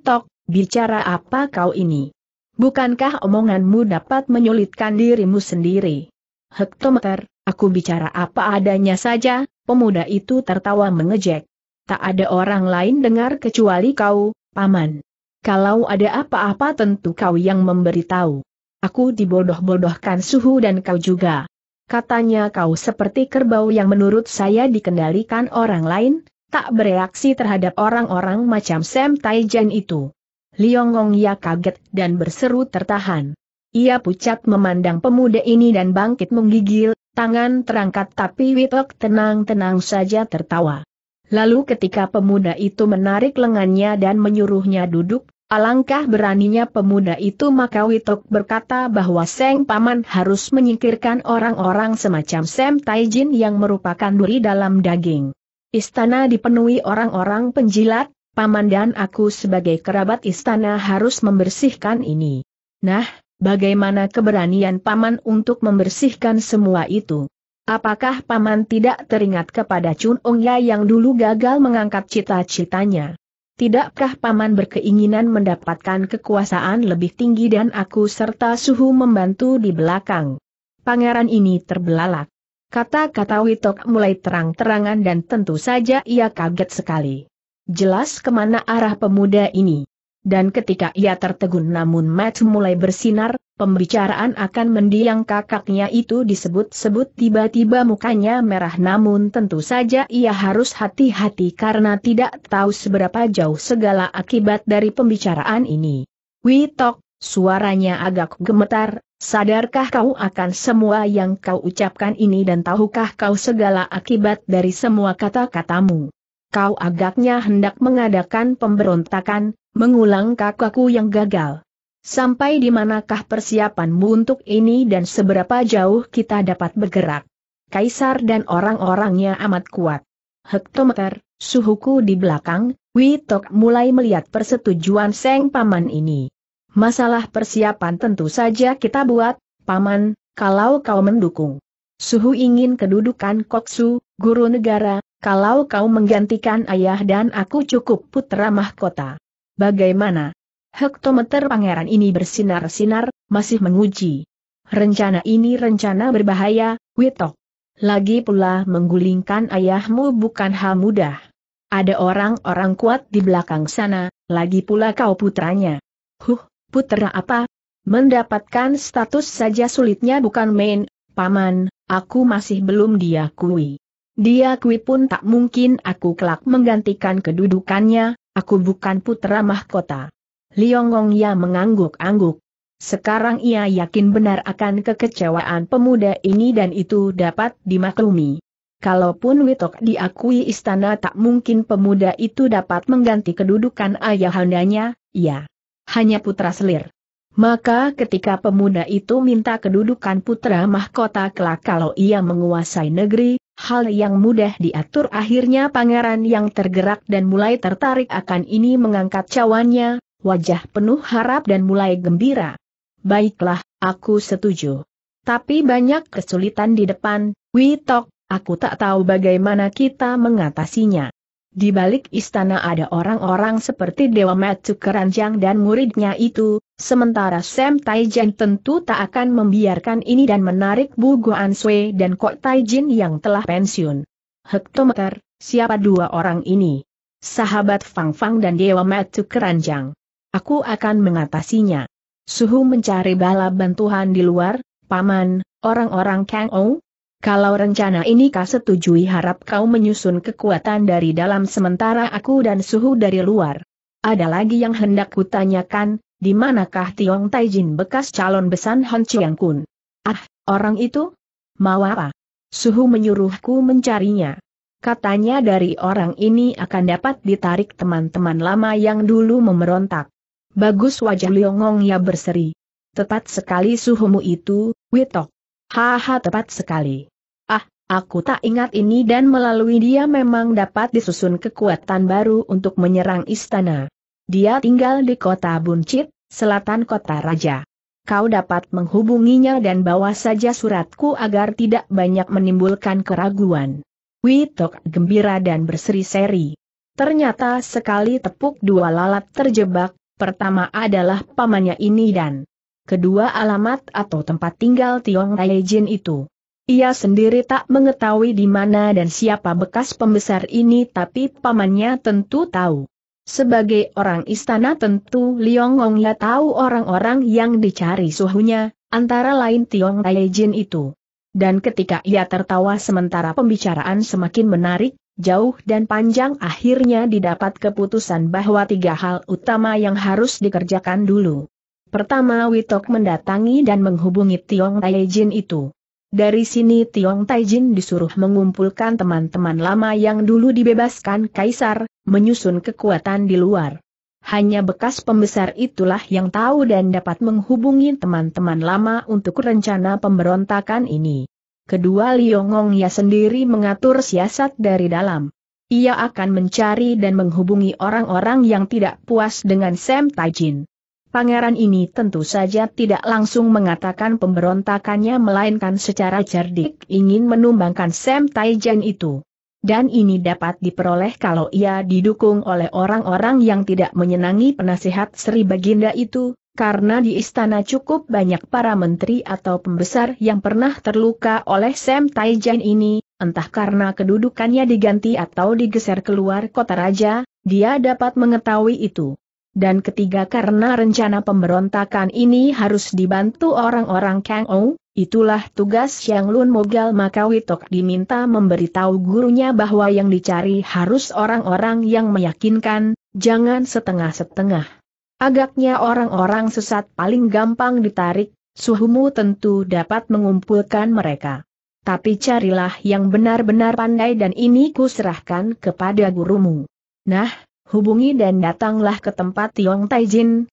Tok, bicara apa kau ini? Bukankah omonganmu dapat menyulitkan dirimu sendiri? Hektometer, aku bicara apa adanya saja, pemuda itu tertawa mengejek. Tak ada orang lain dengar kecuali kau, paman. Kalau ada apa-apa tentu kau yang memberitahu. Aku dibodoh-bodohkan suhu dan kau juga. Katanya kau seperti kerbau yang menurut saya dikendalikan orang lain, tak bereaksi terhadap orang-orang macam Sam Taijan itu. Liongong ya kaget dan berseru tertahan. Ia pucat memandang pemuda ini dan bangkit menggigil, tangan terangkat tapi Witok tenang-tenang saja tertawa. Lalu ketika pemuda itu menarik lengannya dan menyuruhnya duduk, alangkah beraninya pemuda itu maka Witok berkata bahwa Seng Paman harus menyingkirkan orang-orang semacam Sem Taijin yang merupakan duri dalam daging. Istana dipenuhi orang-orang penjilat, Paman dan aku sebagai kerabat istana harus membersihkan ini. Nah, bagaimana keberanian Paman untuk membersihkan semua itu? Apakah Paman tidak teringat kepada Chun Ong Ya yang dulu gagal mengangkat cita-citanya? Tidakkah Paman berkeinginan mendapatkan kekuasaan lebih tinggi dan aku serta suhu membantu di belakang? Pangeran ini terbelalak. Kata-kata Witok mulai terang-terangan dan tentu saja ia kaget sekali. Jelas kemana arah pemuda ini. Dan ketika ia tertegun namun match mulai bersinar, pembicaraan akan mendiang kakaknya itu disebut-sebut tiba-tiba mukanya merah namun tentu saja ia harus hati-hati karena tidak tahu seberapa jauh segala akibat dari pembicaraan ini. Witok, suaranya agak gemetar, sadarkah kau akan semua yang kau ucapkan ini dan tahukah kau segala akibat dari semua kata-katamu? kau agaknya hendak mengadakan pemberontakan, mengulang kakakku yang gagal. Sampai di manakah persiapanmu untuk ini dan seberapa jauh kita dapat bergerak? Kaisar dan orang-orangnya amat kuat. Hektometer, suhuku di belakang, Witok mulai melihat persetujuan Seng Paman ini. Masalah persiapan tentu saja kita buat, Paman, kalau kau mendukung. Suhu ingin kedudukan Koksu, guru negara, kalau kau menggantikan ayah dan aku cukup putra mahkota. Bagaimana? Hektometer pangeran ini bersinar-sinar, masih menguji. Rencana ini rencana berbahaya, Witok. Lagi pula menggulingkan ayahmu bukan hal mudah. Ada orang-orang kuat di belakang sana, lagi pula kau putranya. Huh, putra apa? Mendapatkan status saja sulitnya bukan main, paman, aku masih belum diakui. Dia kui pun tak mungkin aku kelak menggantikan kedudukannya, aku bukan putra mahkota. Liongong ia mengangguk-angguk. Sekarang ia yakin benar akan kekecewaan pemuda ini dan itu dapat dimaklumi. Kalaupun Witok diakui istana tak mungkin pemuda itu dapat mengganti kedudukan ayahandanya, ya. Hanya putra selir. Maka ketika pemuda itu minta kedudukan putra mahkota kelak kalau ia menguasai negeri, Hal yang mudah diatur akhirnya pangeran yang tergerak dan mulai tertarik akan ini mengangkat cawannya, wajah penuh harap dan mulai gembira. Baiklah, aku setuju. Tapi banyak kesulitan di depan, Witok, aku tak tahu bagaimana kita mengatasinya. Di balik istana ada orang-orang seperti Dewa Matsu Keranjang dan muridnya itu, sementara Sam Taijin tentu tak akan membiarkan ini dan menarik Bu Guan Sui dan Kok Taijin yang telah pensiun. Hektometer, siapa dua orang ini? Sahabat Fang Fang dan Dewa Matsu Keranjang. Aku akan mengatasinya. Suhu mencari bala bantuan di luar, paman, orang-orang Kang Ou, kalau rencana ini kau setujui harap kau menyusun kekuatan dari dalam sementara aku dan suhu dari luar. Ada lagi yang hendak kutanyakan, di manakah Tiong Taijin bekas calon besan Han Chiang Kun? Ah, orang itu? Mau apa? Suhu menyuruhku mencarinya. Katanya dari orang ini akan dapat ditarik teman-teman lama yang dulu memerontak. Bagus wajah Liongong ya berseri. Tepat sekali suhumu itu, Witok. Haha tepat sekali. Aku tak ingat ini dan melalui dia memang dapat disusun kekuatan baru untuk menyerang istana. Dia tinggal di kota Buncit, selatan kota raja. Kau dapat menghubunginya dan bawa saja suratku agar tidak banyak menimbulkan keraguan. Witok gembira dan berseri-seri. Ternyata sekali tepuk dua lalat terjebak, pertama adalah pamannya ini dan kedua alamat atau tempat tinggal Tiong Taijin itu. Ia sendiri tak mengetahui di mana dan siapa bekas pembesar ini tapi pamannya tentu tahu. Sebagai orang istana tentu Liong ya tahu orang-orang yang dicari suhunya, antara lain Tiong Taijin itu. Dan ketika ia tertawa sementara pembicaraan semakin menarik, jauh dan panjang akhirnya didapat keputusan bahwa tiga hal utama yang harus dikerjakan dulu. Pertama Witok mendatangi dan menghubungi Tiong Taijin itu. Dari sini Tiong Taijin disuruh mengumpulkan teman-teman lama yang dulu dibebaskan kaisar, menyusun kekuatan di luar. Hanya bekas pembesar itulah yang tahu dan dapat menghubungi teman-teman lama untuk rencana pemberontakan ini. Kedua Liongong ya sendiri mengatur siasat dari dalam. Ia akan mencari dan menghubungi orang-orang yang tidak puas dengan Sam Taijin. Pangeran ini tentu saja tidak langsung mengatakan pemberontakannya melainkan secara cerdik ingin menumbangkan Sam Taijan itu. Dan ini dapat diperoleh kalau ia didukung oleh orang-orang yang tidak menyenangi penasihat Sri Baginda itu, karena di istana cukup banyak para menteri atau pembesar yang pernah terluka oleh Sam Taijan ini, entah karena kedudukannya diganti atau digeser keluar kota raja, dia dapat mengetahui itu. Dan ketiga karena rencana pemberontakan ini harus dibantu orang-orang Kang Ou, itulah tugas yang Lun Mogal maka Witok diminta memberitahu gurunya bahwa yang dicari harus orang-orang yang meyakinkan, jangan setengah-setengah. Agaknya orang-orang sesat paling gampang ditarik, suhumu tentu dapat mengumpulkan mereka. Tapi carilah yang benar-benar pandai dan ini kuserahkan kepada gurumu. Nah, hubungi dan datanglah ke tempat Tiong Taijin,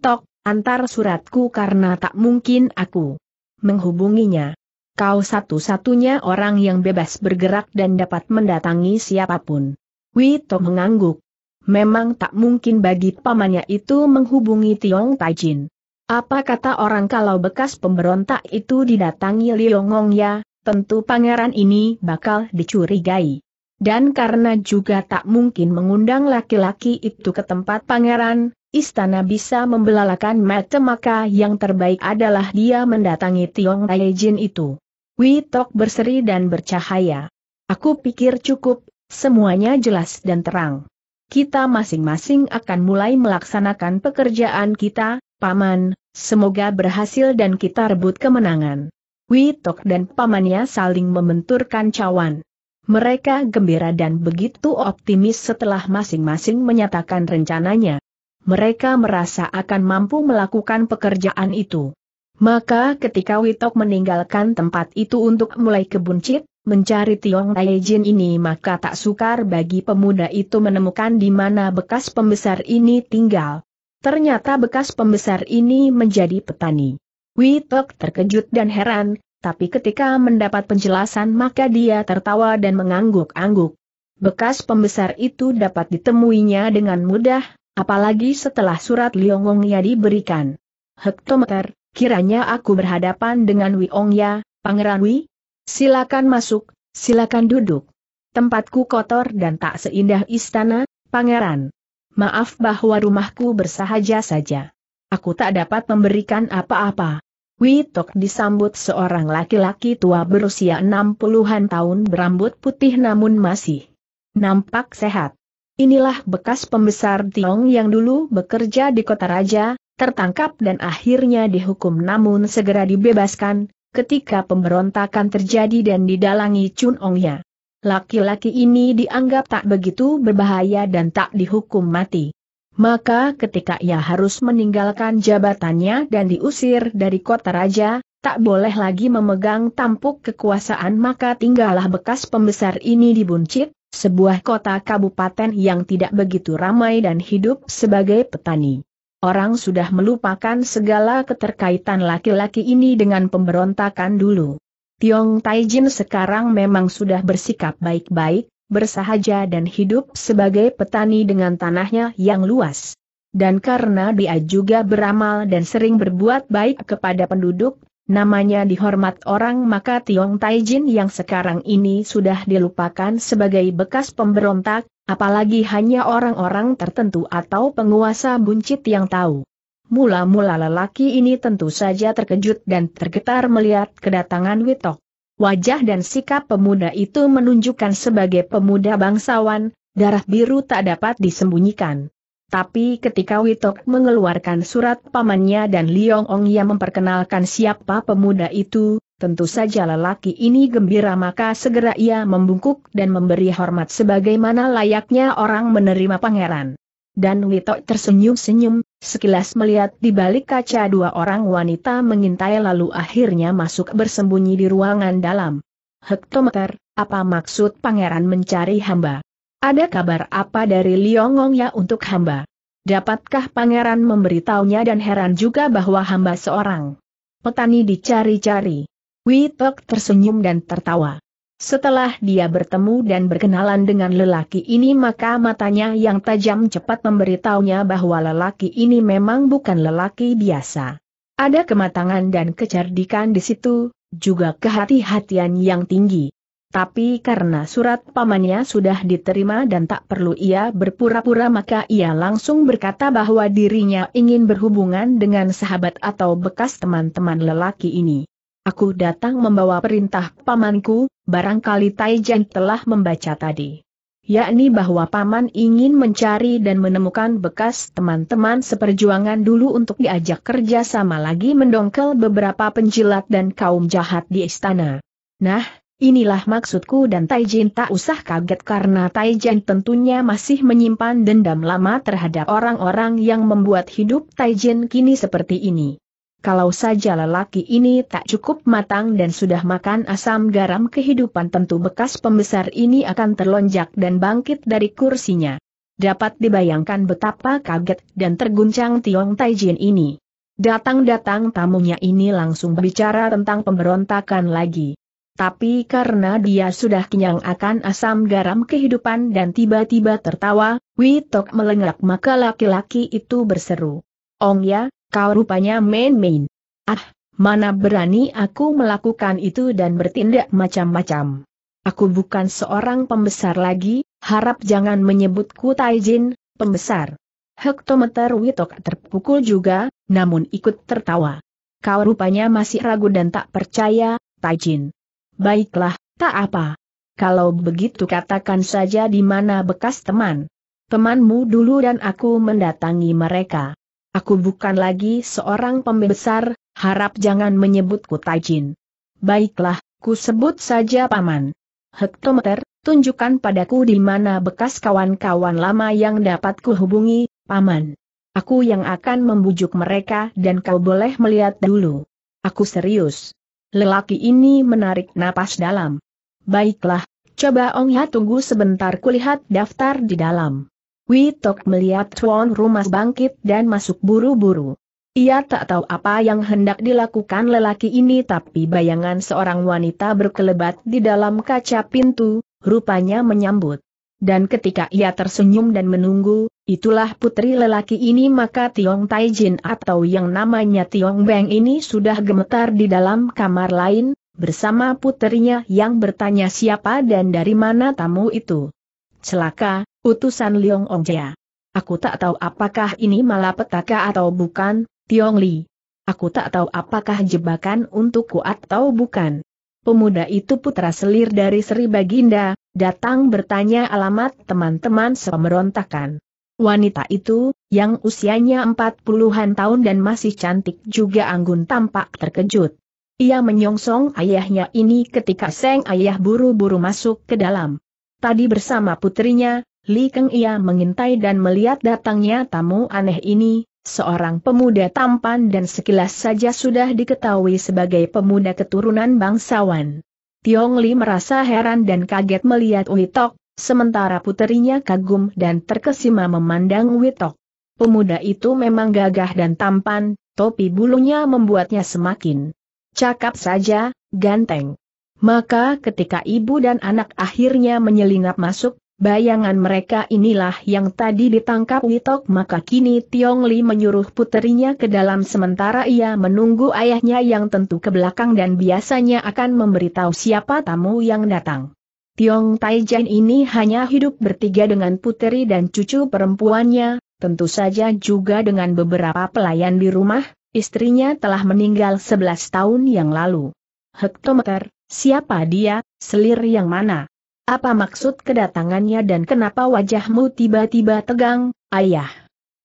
Tok, antar suratku karena tak mungkin aku menghubunginya. Kau satu-satunya orang yang bebas bergerak dan dapat mendatangi siapapun. Wito mengangguk. Memang tak mungkin bagi pamannya itu menghubungi Tiong Taijin. Apa kata orang kalau bekas pemberontak itu didatangi Liongong ya, tentu pangeran ini bakal dicurigai. Dan karena juga tak mungkin mengundang laki-laki itu ke tempat pangeran, istana bisa membelalakan mata maka yang terbaik adalah dia mendatangi Tiong Jin itu. Witok berseri dan bercahaya. Aku pikir cukup, semuanya jelas dan terang. Kita masing-masing akan mulai melaksanakan pekerjaan kita, Paman, semoga berhasil dan kita rebut kemenangan. Witok dan pamannya saling membenturkan cawan. Mereka gembira dan begitu optimis setelah masing-masing menyatakan rencananya. Mereka merasa akan mampu melakukan pekerjaan itu. Maka ketika Witok meninggalkan tempat itu untuk mulai kebuncit, mencari Tiong Jin ini maka tak sukar bagi pemuda itu menemukan di mana bekas pembesar ini tinggal. Ternyata bekas pembesar ini menjadi petani. Witok terkejut dan heran, tapi ketika mendapat penjelasan maka dia tertawa dan mengangguk-angguk. Bekas pembesar itu dapat ditemuinya dengan mudah, apalagi setelah surat ya diberikan. Hektometer, kiranya aku berhadapan dengan ya, Pangeran Wi? Silakan masuk, silakan duduk. Tempatku kotor dan tak seindah istana, Pangeran. Maaf bahwa rumahku bersahaja saja. Aku tak dapat memberikan apa-apa. Witok disambut seorang laki-laki tua berusia 60-an tahun berambut putih namun masih nampak sehat. Inilah bekas pembesar Tiong yang dulu bekerja di kota raja, tertangkap dan akhirnya dihukum namun segera dibebaskan, ketika pemberontakan terjadi dan didalangi Chun Ongnya. Laki-laki ini dianggap tak begitu berbahaya dan tak dihukum mati. Maka ketika ia harus meninggalkan jabatannya dan diusir dari kota raja, tak boleh lagi memegang tampuk kekuasaan maka tinggallah bekas pembesar ini di Buncit, sebuah kota kabupaten yang tidak begitu ramai dan hidup sebagai petani. Orang sudah melupakan segala keterkaitan laki-laki ini dengan pemberontakan dulu. Tiong Taijin sekarang memang sudah bersikap baik-baik, bersahaja dan hidup sebagai petani dengan tanahnya yang luas. Dan karena dia juga beramal dan sering berbuat baik kepada penduduk, namanya dihormat orang maka Tiong Taijin yang sekarang ini sudah dilupakan sebagai bekas pemberontak, apalagi hanya orang-orang tertentu atau penguasa buncit yang tahu. Mula-mula lelaki ini tentu saja terkejut dan tergetar melihat kedatangan Witok. Wajah dan sikap pemuda itu menunjukkan sebagai pemuda bangsawan, darah biru tak dapat disembunyikan. Tapi ketika Witok mengeluarkan surat pamannya dan Liong Ong yang memperkenalkan siapa pemuda itu, tentu saja lelaki ini gembira maka segera ia membungkuk dan memberi hormat sebagaimana layaknya orang menerima pangeran. Dan Witok tersenyum-senyum, sekilas melihat di balik kaca dua orang wanita mengintai lalu akhirnya masuk bersembunyi di ruangan dalam. Hektometer, apa maksud pangeran mencari hamba? Ada kabar apa dari Liongong ya untuk hamba? Dapatkah pangeran memberitahunya dan heran juga bahwa hamba seorang petani dicari-cari? Witok tersenyum dan tertawa. Setelah dia bertemu dan berkenalan dengan lelaki ini maka matanya yang tajam cepat memberitahunya bahwa lelaki ini memang bukan lelaki biasa. Ada kematangan dan kecerdikan di situ, juga kehati-hatian yang tinggi. Tapi karena surat pamannya sudah diterima dan tak perlu ia berpura-pura maka ia langsung berkata bahwa dirinya ingin berhubungan dengan sahabat atau bekas teman-teman lelaki ini. Aku datang membawa perintah pamanku, barangkali Taijan telah membaca tadi. Yakni bahwa paman ingin mencari dan menemukan bekas teman-teman seperjuangan dulu untuk diajak kerja sama lagi mendongkel beberapa penjilat dan kaum jahat di istana. Nah, Inilah maksudku dan Taijin tak usah kaget karena Taijin tentunya masih menyimpan dendam lama terhadap orang-orang yang membuat hidup Taijin kini seperti ini kalau saja lelaki ini tak cukup matang dan sudah makan asam garam kehidupan tentu bekas pembesar ini akan terlonjak dan bangkit dari kursinya. Dapat dibayangkan betapa kaget dan terguncang Tiong Taijin ini. Datang-datang tamunya ini langsung berbicara tentang pemberontakan lagi. Tapi karena dia sudah kenyang akan asam garam kehidupan dan tiba-tiba tertawa, Witok melengak maka laki-laki itu berseru. Ong ya, Kau rupanya main-main. Ah, mana berani aku melakukan itu dan bertindak macam-macam. Aku bukan seorang pembesar lagi, harap jangan menyebutku Taijin, pembesar. Hektometer Witok terpukul juga, namun ikut tertawa. Kau rupanya masih ragu dan tak percaya, Taijin. Baiklah, tak apa. Kalau begitu katakan saja di mana bekas teman. Temanmu dulu dan aku mendatangi mereka. Aku bukan lagi seorang pembesar, harap jangan menyebutku Taijin. Baiklah, ku sebut saja paman. Hektometer, tunjukkan padaku di mana bekas kawan-kawan lama yang dapat kuhubungi, paman. Aku yang akan membujuk mereka dan kau boleh melihat dulu. Aku serius. Lelaki ini menarik napas dalam. Baiklah, coba Ong Ya tunggu sebentar kulihat daftar di dalam. Witok melihat tuan rumah bangkit dan masuk buru-buru. Ia tak tahu apa yang hendak dilakukan lelaki ini tapi bayangan seorang wanita berkelebat di dalam kaca pintu, rupanya menyambut. Dan ketika ia tersenyum dan menunggu, itulah putri lelaki ini maka Tiong Taijin atau yang namanya Tiong Beng ini sudah gemetar di dalam kamar lain, bersama putrinya yang bertanya siapa dan dari mana tamu itu. Celaka, Utusan Liong Ongjia. Aku tak tahu apakah ini malapetaka atau bukan, Tiong Li. Aku tak tahu apakah jebakan untukku atau bukan. Pemuda itu putra selir dari Sri Baginda, datang bertanya alamat teman-teman semerontakan. Wanita itu, yang usianya empat puluhan tahun dan masih cantik juga anggun tampak terkejut. Ia menyongsong ayahnya ini ketika Seng ayah buru-buru masuk ke dalam. Tadi bersama putrinya, Li Keng ia mengintai dan melihat datangnya tamu aneh ini, seorang pemuda tampan dan sekilas saja sudah diketahui sebagai pemuda keturunan bangsawan. Tiong Li merasa heran dan kaget melihat Witok, sementara puterinya kagum dan terkesima memandang Witok. Pemuda itu memang gagah dan tampan, topi bulunya membuatnya semakin cakap saja, ganteng. Maka ketika ibu dan anak akhirnya menyelinap masuk, Bayangan mereka inilah yang tadi ditangkap Witok maka kini Tiong Li menyuruh puterinya ke dalam sementara ia menunggu ayahnya yang tentu ke belakang dan biasanya akan memberitahu siapa tamu yang datang. Tiong Tai Taijan ini hanya hidup bertiga dengan puteri dan cucu perempuannya, tentu saja juga dengan beberapa pelayan di rumah, istrinya telah meninggal 11 tahun yang lalu. Hektometer, siapa dia, selir yang mana? Apa maksud kedatangannya dan kenapa wajahmu tiba-tiba tegang, ayah?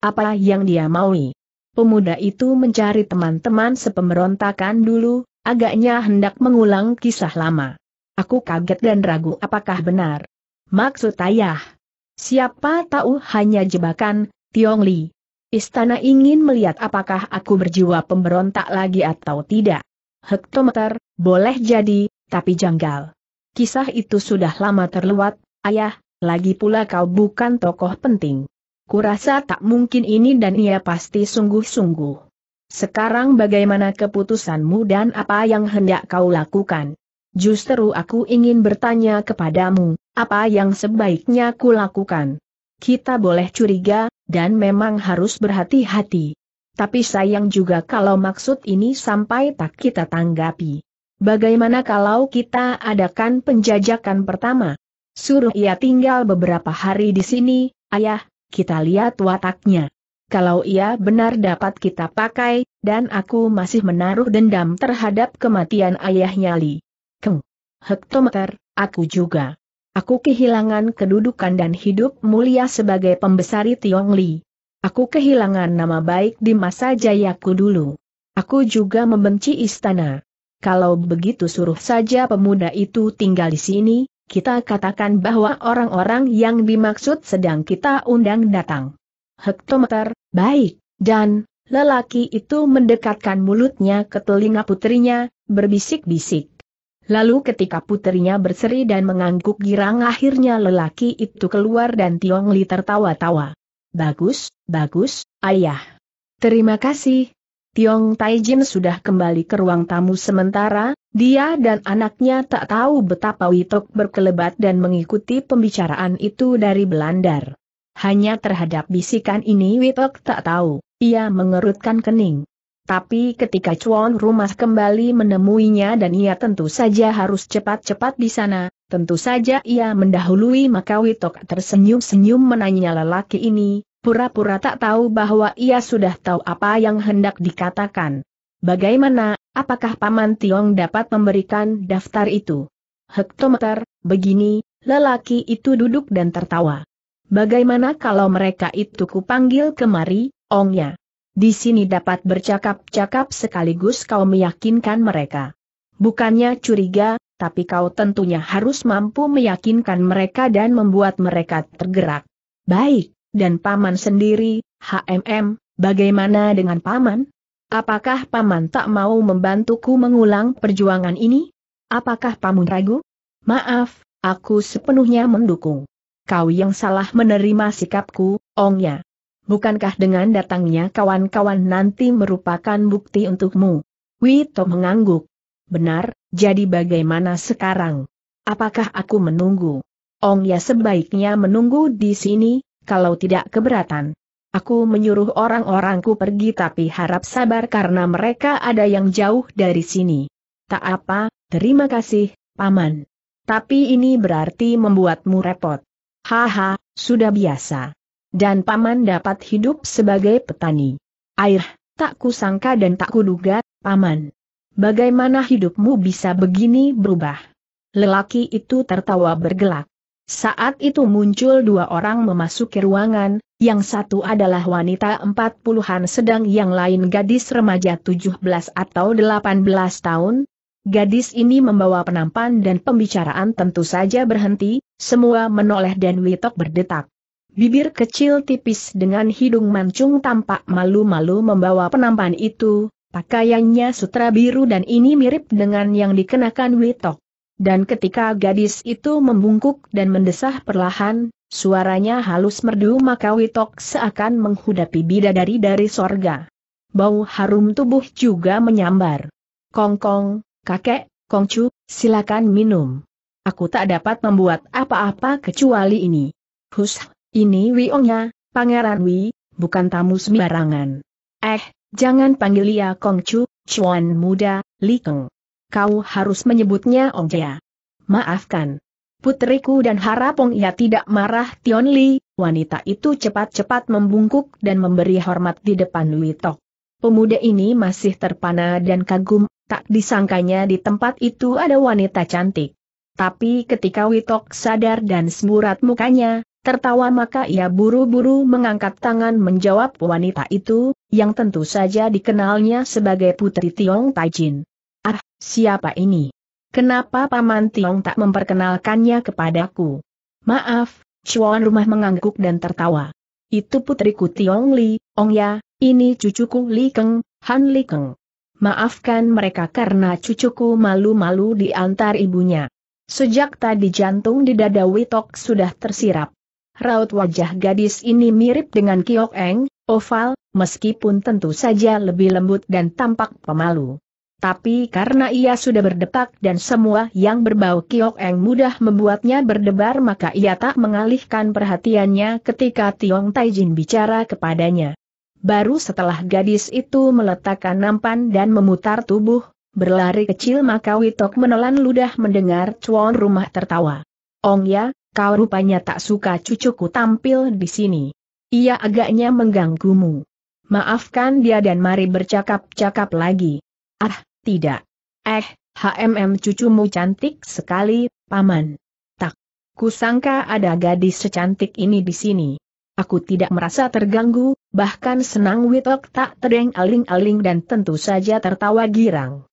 Apa yang dia maui? Pemuda itu mencari teman-teman sepemberontakan dulu, agaknya hendak mengulang kisah lama. Aku kaget dan ragu apakah benar. Maksud ayah? Siapa tahu hanya jebakan, Tiong Li. Istana ingin melihat apakah aku berjiwa pemberontak lagi atau tidak. Hektometer, boleh jadi, tapi janggal. Kisah itu sudah lama terlewat, ayah, lagi pula kau bukan tokoh penting. Kurasa tak mungkin ini dan ia pasti sungguh-sungguh. Sekarang bagaimana keputusanmu dan apa yang hendak kau lakukan? Justru aku ingin bertanya kepadamu, apa yang sebaiknya ku lakukan? Kita boleh curiga, dan memang harus berhati-hati. Tapi sayang juga kalau maksud ini sampai tak kita tanggapi. Bagaimana kalau kita adakan penjajakan pertama? Suruh ia tinggal beberapa hari di sini, ayah, kita lihat wataknya. Kalau ia benar dapat kita pakai, dan aku masih menaruh dendam terhadap kematian ayahnya Li. Keng. Hektometer, aku juga. Aku kehilangan kedudukan dan hidup mulia sebagai pembesari Tiong Li. Aku kehilangan nama baik di masa jayaku dulu. Aku juga membenci istana. Kalau begitu suruh saja pemuda itu tinggal di sini, kita katakan bahwa orang-orang yang dimaksud sedang kita undang datang. Hektometer, baik, dan, lelaki itu mendekatkan mulutnya ke telinga putrinya, berbisik-bisik. Lalu ketika putrinya berseri dan mengangguk girang akhirnya lelaki itu keluar dan Tiong Li tertawa-tawa. Bagus, bagus, ayah. Terima kasih, Tiong Taijin sudah kembali ke ruang tamu sementara, dia dan anaknya tak tahu betapa Witok berkelebat dan mengikuti pembicaraan itu dari Belandar. Hanya terhadap bisikan ini Witok tak tahu, ia mengerutkan kening. Tapi ketika Chuan Rumah kembali menemuinya dan ia tentu saja harus cepat-cepat di sana, tentu saja ia mendahului maka Witok tersenyum-senyum menanya lelaki ini, pura-pura tak tahu bahwa ia sudah tahu apa yang hendak dikatakan. Bagaimana, apakah Paman Tiong dapat memberikan daftar itu? Hektometer, begini, lelaki itu duduk dan tertawa. Bagaimana kalau mereka itu kupanggil kemari, ongnya? Di sini dapat bercakap-cakap sekaligus kau meyakinkan mereka. Bukannya curiga, tapi kau tentunya harus mampu meyakinkan mereka dan membuat mereka tergerak. Baik, dan paman sendiri, HMM, bagaimana dengan paman? Apakah paman tak mau membantuku mengulang perjuangan ini? Apakah paman ragu? Maaf, aku sepenuhnya mendukung. Kau yang salah menerima sikapku, ongnya. Bukankah dengan datangnya kawan-kawan nanti merupakan bukti untukmu? Wito mengangguk. Benar, jadi bagaimana sekarang? Apakah aku menunggu? Ong ya sebaiknya menunggu di sini, kalau tidak keberatan. Aku menyuruh orang-orangku pergi tapi harap sabar karena mereka ada yang jauh dari sini. Tak apa, terima kasih, Paman. Tapi ini berarti membuatmu repot. Haha, sudah biasa. Dan Paman dapat hidup sebagai petani. Air, tak kusangka dan tak kuduga, Paman. Bagaimana hidupmu bisa begini berubah? Lelaki itu tertawa bergelak. Saat itu muncul dua orang memasuki ruangan, yang satu adalah wanita empat puluhan sedang yang lain gadis remaja 17 atau belas tahun. Gadis ini membawa penampan dan pembicaraan tentu saja berhenti, semua menoleh dan Witok berdetak. Bibir kecil tipis dengan hidung mancung tampak malu-malu membawa penampan itu, pakaiannya sutra biru dan ini mirip dengan yang dikenakan Witok. Dan ketika gadis itu membungkuk dan mendesah perlahan, suaranya halus merdu maka Witok seakan menghudapi bidadari dari sorga. Bau harum tubuh juga menyambar. Kongkong, kakek, Kongcu, silakan minum. Aku tak dapat membuat apa-apa kecuali ini. Hus, ini Wiongnya, Pangeran Wi, bukan tamu sembarangan. Eh, jangan panggil ia Kongcu, Cuan muda, Li kau harus menyebutnya Ong Jia. Maafkan. Putriku dan harapong ia tidak marah Tion Li, wanita itu cepat-cepat membungkuk dan memberi hormat di depan Lui Tok. Pemuda ini masih terpana dan kagum, tak disangkanya di tempat itu ada wanita cantik. Tapi ketika Witok sadar dan semburat mukanya, tertawa maka ia buru-buru mengangkat tangan menjawab wanita itu, yang tentu saja dikenalnya sebagai Putri Tiong Taijin. Ah, siapa ini? Kenapa Paman Tiong tak memperkenalkannya kepadaku? Maaf, Chuan rumah mengangguk dan tertawa. Itu putriku Tiong Li, Ong Ya, ini cucuku Li Keng, Han Li Keng. Maafkan mereka karena cucuku malu-malu diantar ibunya. Sejak tadi jantung di dada Witok sudah tersirap. Raut wajah gadis ini mirip dengan Kiok Eng, oval, meskipun tentu saja lebih lembut dan tampak pemalu. Tapi karena ia sudah berdepak dan semua yang berbau Kiok Eng mudah membuatnya berdebar maka ia tak mengalihkan perhatiannya ketika Tiong Taijin bicara kepadanya. Baru setelah gadis itu meletakkan nampan dan memutar tubuh, berlari kecil maka Witok menelan ludah mendengar cuan rumah tertawa. Ong ya, kau rupanya tak suka cucuku tampil di sini. Ia agaknya mengganggumu. Maafkan dia dan mari bercakap-cakap lagi. Ah, tidak. Eh, HMM cucumu cantik sekali, Paman. Tak. Kusangka ada gadis secantik ini di sini. Aku tidak merasa terganggu, bahkan senang Witok tak tereng aling-aling dan tentu saja tertawa girang.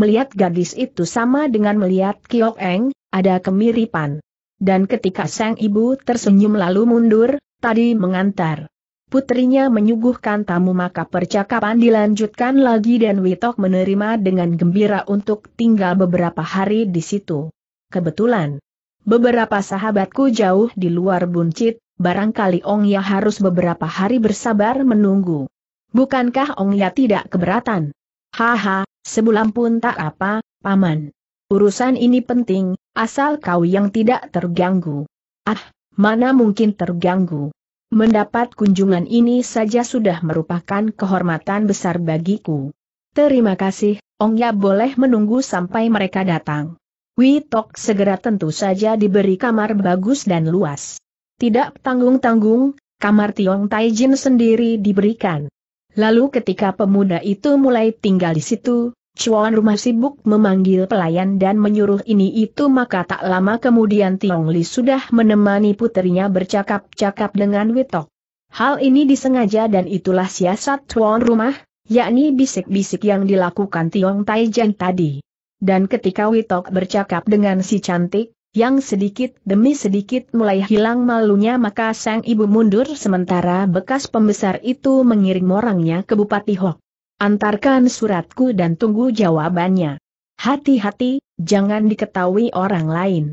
Melihat gadis itu sama dengan melihat Kiok Eng, ada kemiripan. Dan ketika sang ibu tersenyum lalu mundur, tadi mengantar putrinya menyuguhkan tamu maka percakapan dilanjutkan lagi dan Witok menerima dengan gembira untuk tinggal beberapa hari di situ. Kebetulan, beberapa sahabatku jauh di luar buncit, barangkali Ong Ya harus beberapa hari bersabar menunggu. Bukankah Ong Ya tidak keberatan? Haha, sebulan pun tak apa, Paman. Urusan ini penting, asal kau yang tidak terganggu. Ah, mana mungkin terganggu. Mendapat kunjungan ini saja sudah merupakan kehormatan besar bagiku. Terima kasih, Ong. Ya boleh menunggu sampai mereka datang. Witok segera tentu saja diberi kamar bagus dan luas. Tidak tanggung-tanggung, kamar Tiong Taijin sendiri diberikan. Lalu ketika pemuda itu mulai tinggal di situ, Cuan rumah sibuk memanggil pelayan dan menyuruh ini itu maka tak lama kemudian Tiong Li sudah menemani putrinya bercakap-cakap dengan Witok. Hal ini disengaja dan itulah siasat tuan rumah, yakni bisik-bisik yang dilakukan Tiong Tai Jen tadi. Dan ketika Witok bercakap dengan si cantik, yang sedikit demi sedikit mulai hilang malunya maka sang ibu mundur sementara bekas pembesar itu mengiring orangnya ke Bupati Hok. Antarkan suratku dan tunggu jawabannya. Hati-hati, jangan diketahui orang lain.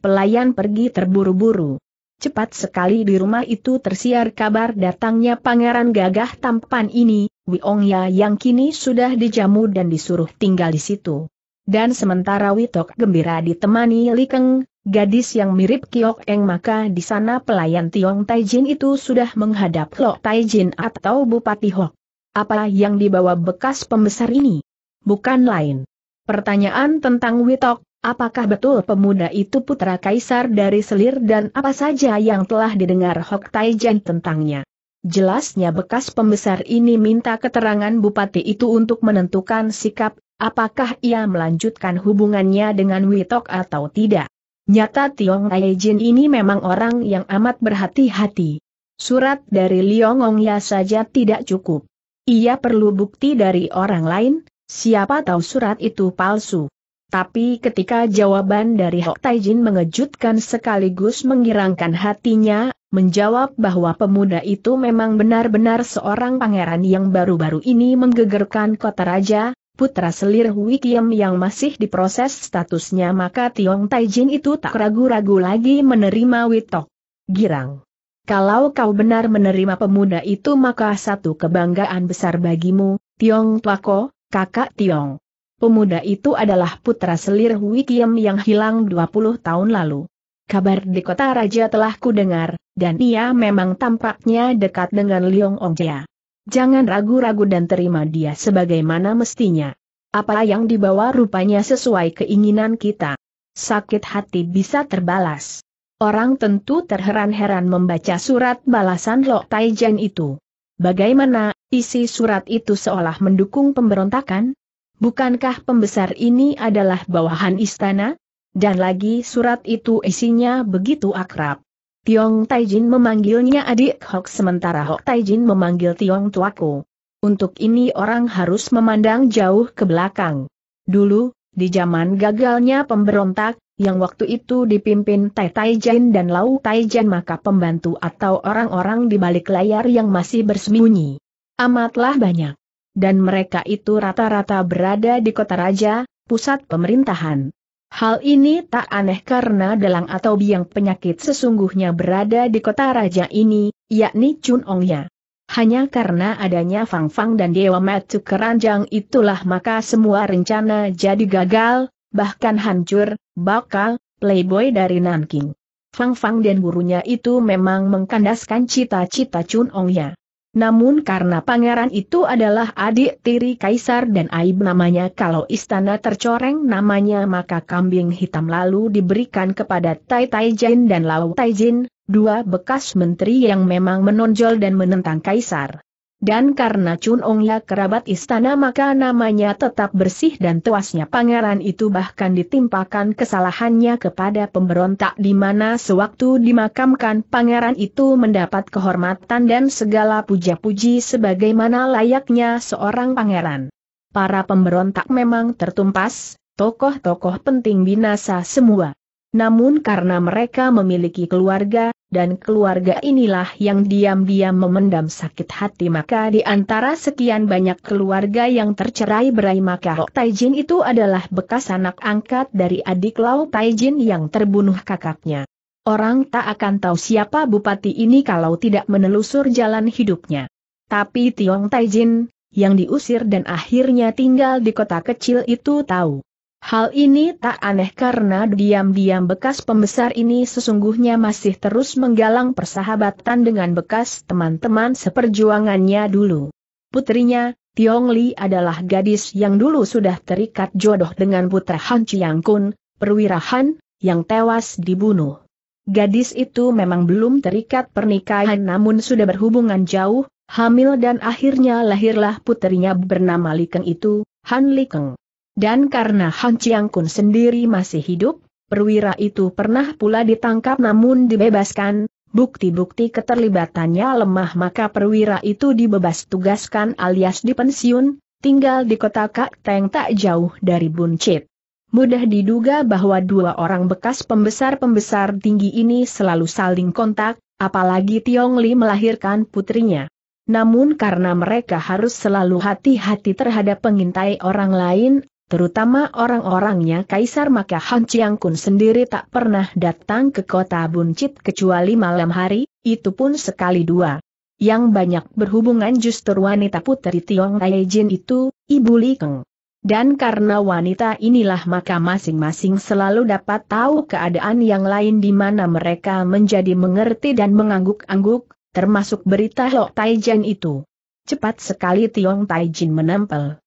Pelayan pergi terburu-buru. Cepat sekali di rumah itu tersiar kabar datangnya pangeran gagah tampan ini, Wiongya yang kini sudah dijamu dan disuruh tinggal di situ. Dan sementara Witok gembira ditemani Likeng, gadis yang mirip Kiok Eng maka di sana pelayan Tiong Taijin itu sudah menghadap Lok Taijin atau Bupati Hok. Apa yang dibawa bekas pembesar ini? Bukan lain. Pertanyaan tentang Witok, apakah betul pemuda itu putra kaisar dari selir dan apa saja yang telah didengar Hok Taijan tentangnya? Jelasnya bekas pembesar ini minta keterangan bupati itu untuk menentukan sikap, apakah ia melanjutkan hubungannya dengan Witok atau tidak. Nyata Tiong Taijin ini memang orang yang amat berhati-hati. Surat dari Liongong ya saja tidak cukup. Ia perlu bukti dari orang lain, siapa tahu surat itu palsu. Tapi ketika jawaban dari Hok Taijin mengejutkan sekaligus mengirangkan hatinya, menjawab bahwa pemuda itu memang benar-benar seorang pangeran yang baru-baru ini menggegerkan kota raja, putra selir Hui yang masih diproses statusnya maka Tiong Taijin itu tak ragu-ragu lagi menerima Witok. Girang. Kalau kau benar menerima pemuda itu maka satu kebanggaan besar bagimu, Tiong Tuako, kakak Tiong. Pemuda itu adalah putra selir Wikiem yang hilang 20 tahun lalu. Kabar di kota raja telah kudengar, dan ia memang tampaknya dekat dengan Liong Ongjia. Jangan ragu-ragu dan terima dia sebagaimana mestinya. Apa yang dibawa rupanya sesuai keinginan kita. Sakit hati bisa terbalas. Orang tentu terheran-heran membaca surat balasan Lo Taijin itu. Bagaimana, isi surat itu seolah mendukung pemberontakan? Bukankah pembesar ini adalah bawahan istana? Dan lagi surat itu isinya begitu akrab. Tiong Taijin memanggilnya adik Hok sementara Hok Taijin memanggil Tiong Tuaku. Untuk ini orang harus memandang jauh ke belakang. Dulu, di zaman gagalnya pemberontak, yang waktu itu dipimpin Tai Jin dan Lau Jin maka pembantu atau orang-orang di balik layar yang masih bersembunyi. Amatlah banyak. Dan mereka itu rata-rata berada di kota raja, pusat pemerintahan. Hal ini tak aneh karena dalang atau biang penyakit sesungguhnya berada di kota raja ini, yakni Chun Ongya. Hanya karena adanya Fang Fang dan Dewa Matu Keranjang itulah maka semua rencana jadi gagal, bahkan hancur, bakal, playboy dari Nanking. Fang Fang dan gurunya itu memang mengkandaskan cita-cita Chun Ongnya. Namun karena pangeran itu adalah adik tiri kaisar dan aib namanya kalau istana tercoreng namanya maka kambing hitam lalu diberikan kepada Tai Tai Jin dan Lao Tai Jin, dua bekas menteri yang memang menonjol dan menentang kaisar. Dan karena Chun Ong ya kerabat istana maka namanya tetap bersih dan tuasnya pangeran itu bahkan ditimpakan kesalahannya kepada pemberontak di mana sewaktu dimakamkan pangeran itu mendapat kehormatan dan segala puja-puji sebagaimana layaknya seorang pangeran. Para pemberontak memang tertumpas, tokoh-tokoh penting binasa semua. Namun karena mereka memiliki keluarga, dan keluarga inilah yang diam-diam memendam sakit hati maka di antara sekian banyak keluarga yang tercerai berai maka Hok Taijin itu adalah bekas anak angkat dari adik Lau Taijin yang terbunuh kakaknya. Orang tak akan tahu siapa bupati ini kalau tidak menelusur jalan hidupnya. Tapi Tiong Taijin, yang diusir dan akhirnya tinggal di kota kecil itu tahu. Hal ini tak aneh karena diam-diam bekas pembesar ini sesungguhnya masih terus menggalang persahabatan dengan bekas teman-teman seperjuangannya dulu. Putrinya, Tiong Li adalah gadis yang dulu sudah terikat jodoh dengan putra Han Chiang Kun, perwira Han, yang tewas dibunuh. Gadis itu memang belum terikat pernikahan namun sudah berhubungan jauh, hamil dan akhirnya lahirlah putrinya bernama Li Keng itu, Han Li Keng. Dan karena Han Chiang Kun sendiri masih hidup, perwira itu pernah pula ditangkap namun dibebaskan, bukti-bukti keterlibatannya lemah maka perwira itu dibebas tugaskan alias dipensiun, tinggal di kota Kak Teng tak jauh dari Buncit. Mudah diduga bahwa dua orang bekas pembesar-pembesar tinggi ini selalu saling kontak, apalagi Tiong Li melahirkan putrinya. Namun karena mereka harus selalu hati-hati terhadap pengintai orang lain, terutama orang-orangnya Kaisar maka Han Chiang Kun sendiri tak pernah datang ke kota Buncit kecuali malam hari, itu pun sekali dua. Yang banyak berhubungan justru wanita putri Tiong Tai Jin itu, Ibu Li Keng. Dan karena wanita inilah maka masing-masing selalu dapat tahu keadaan yang lain di mana mereka menjadi mengerti dan mengangguk-angguk, termasuk berita Lok Jin itu. Cepat sekali Tiong Taijin menempel.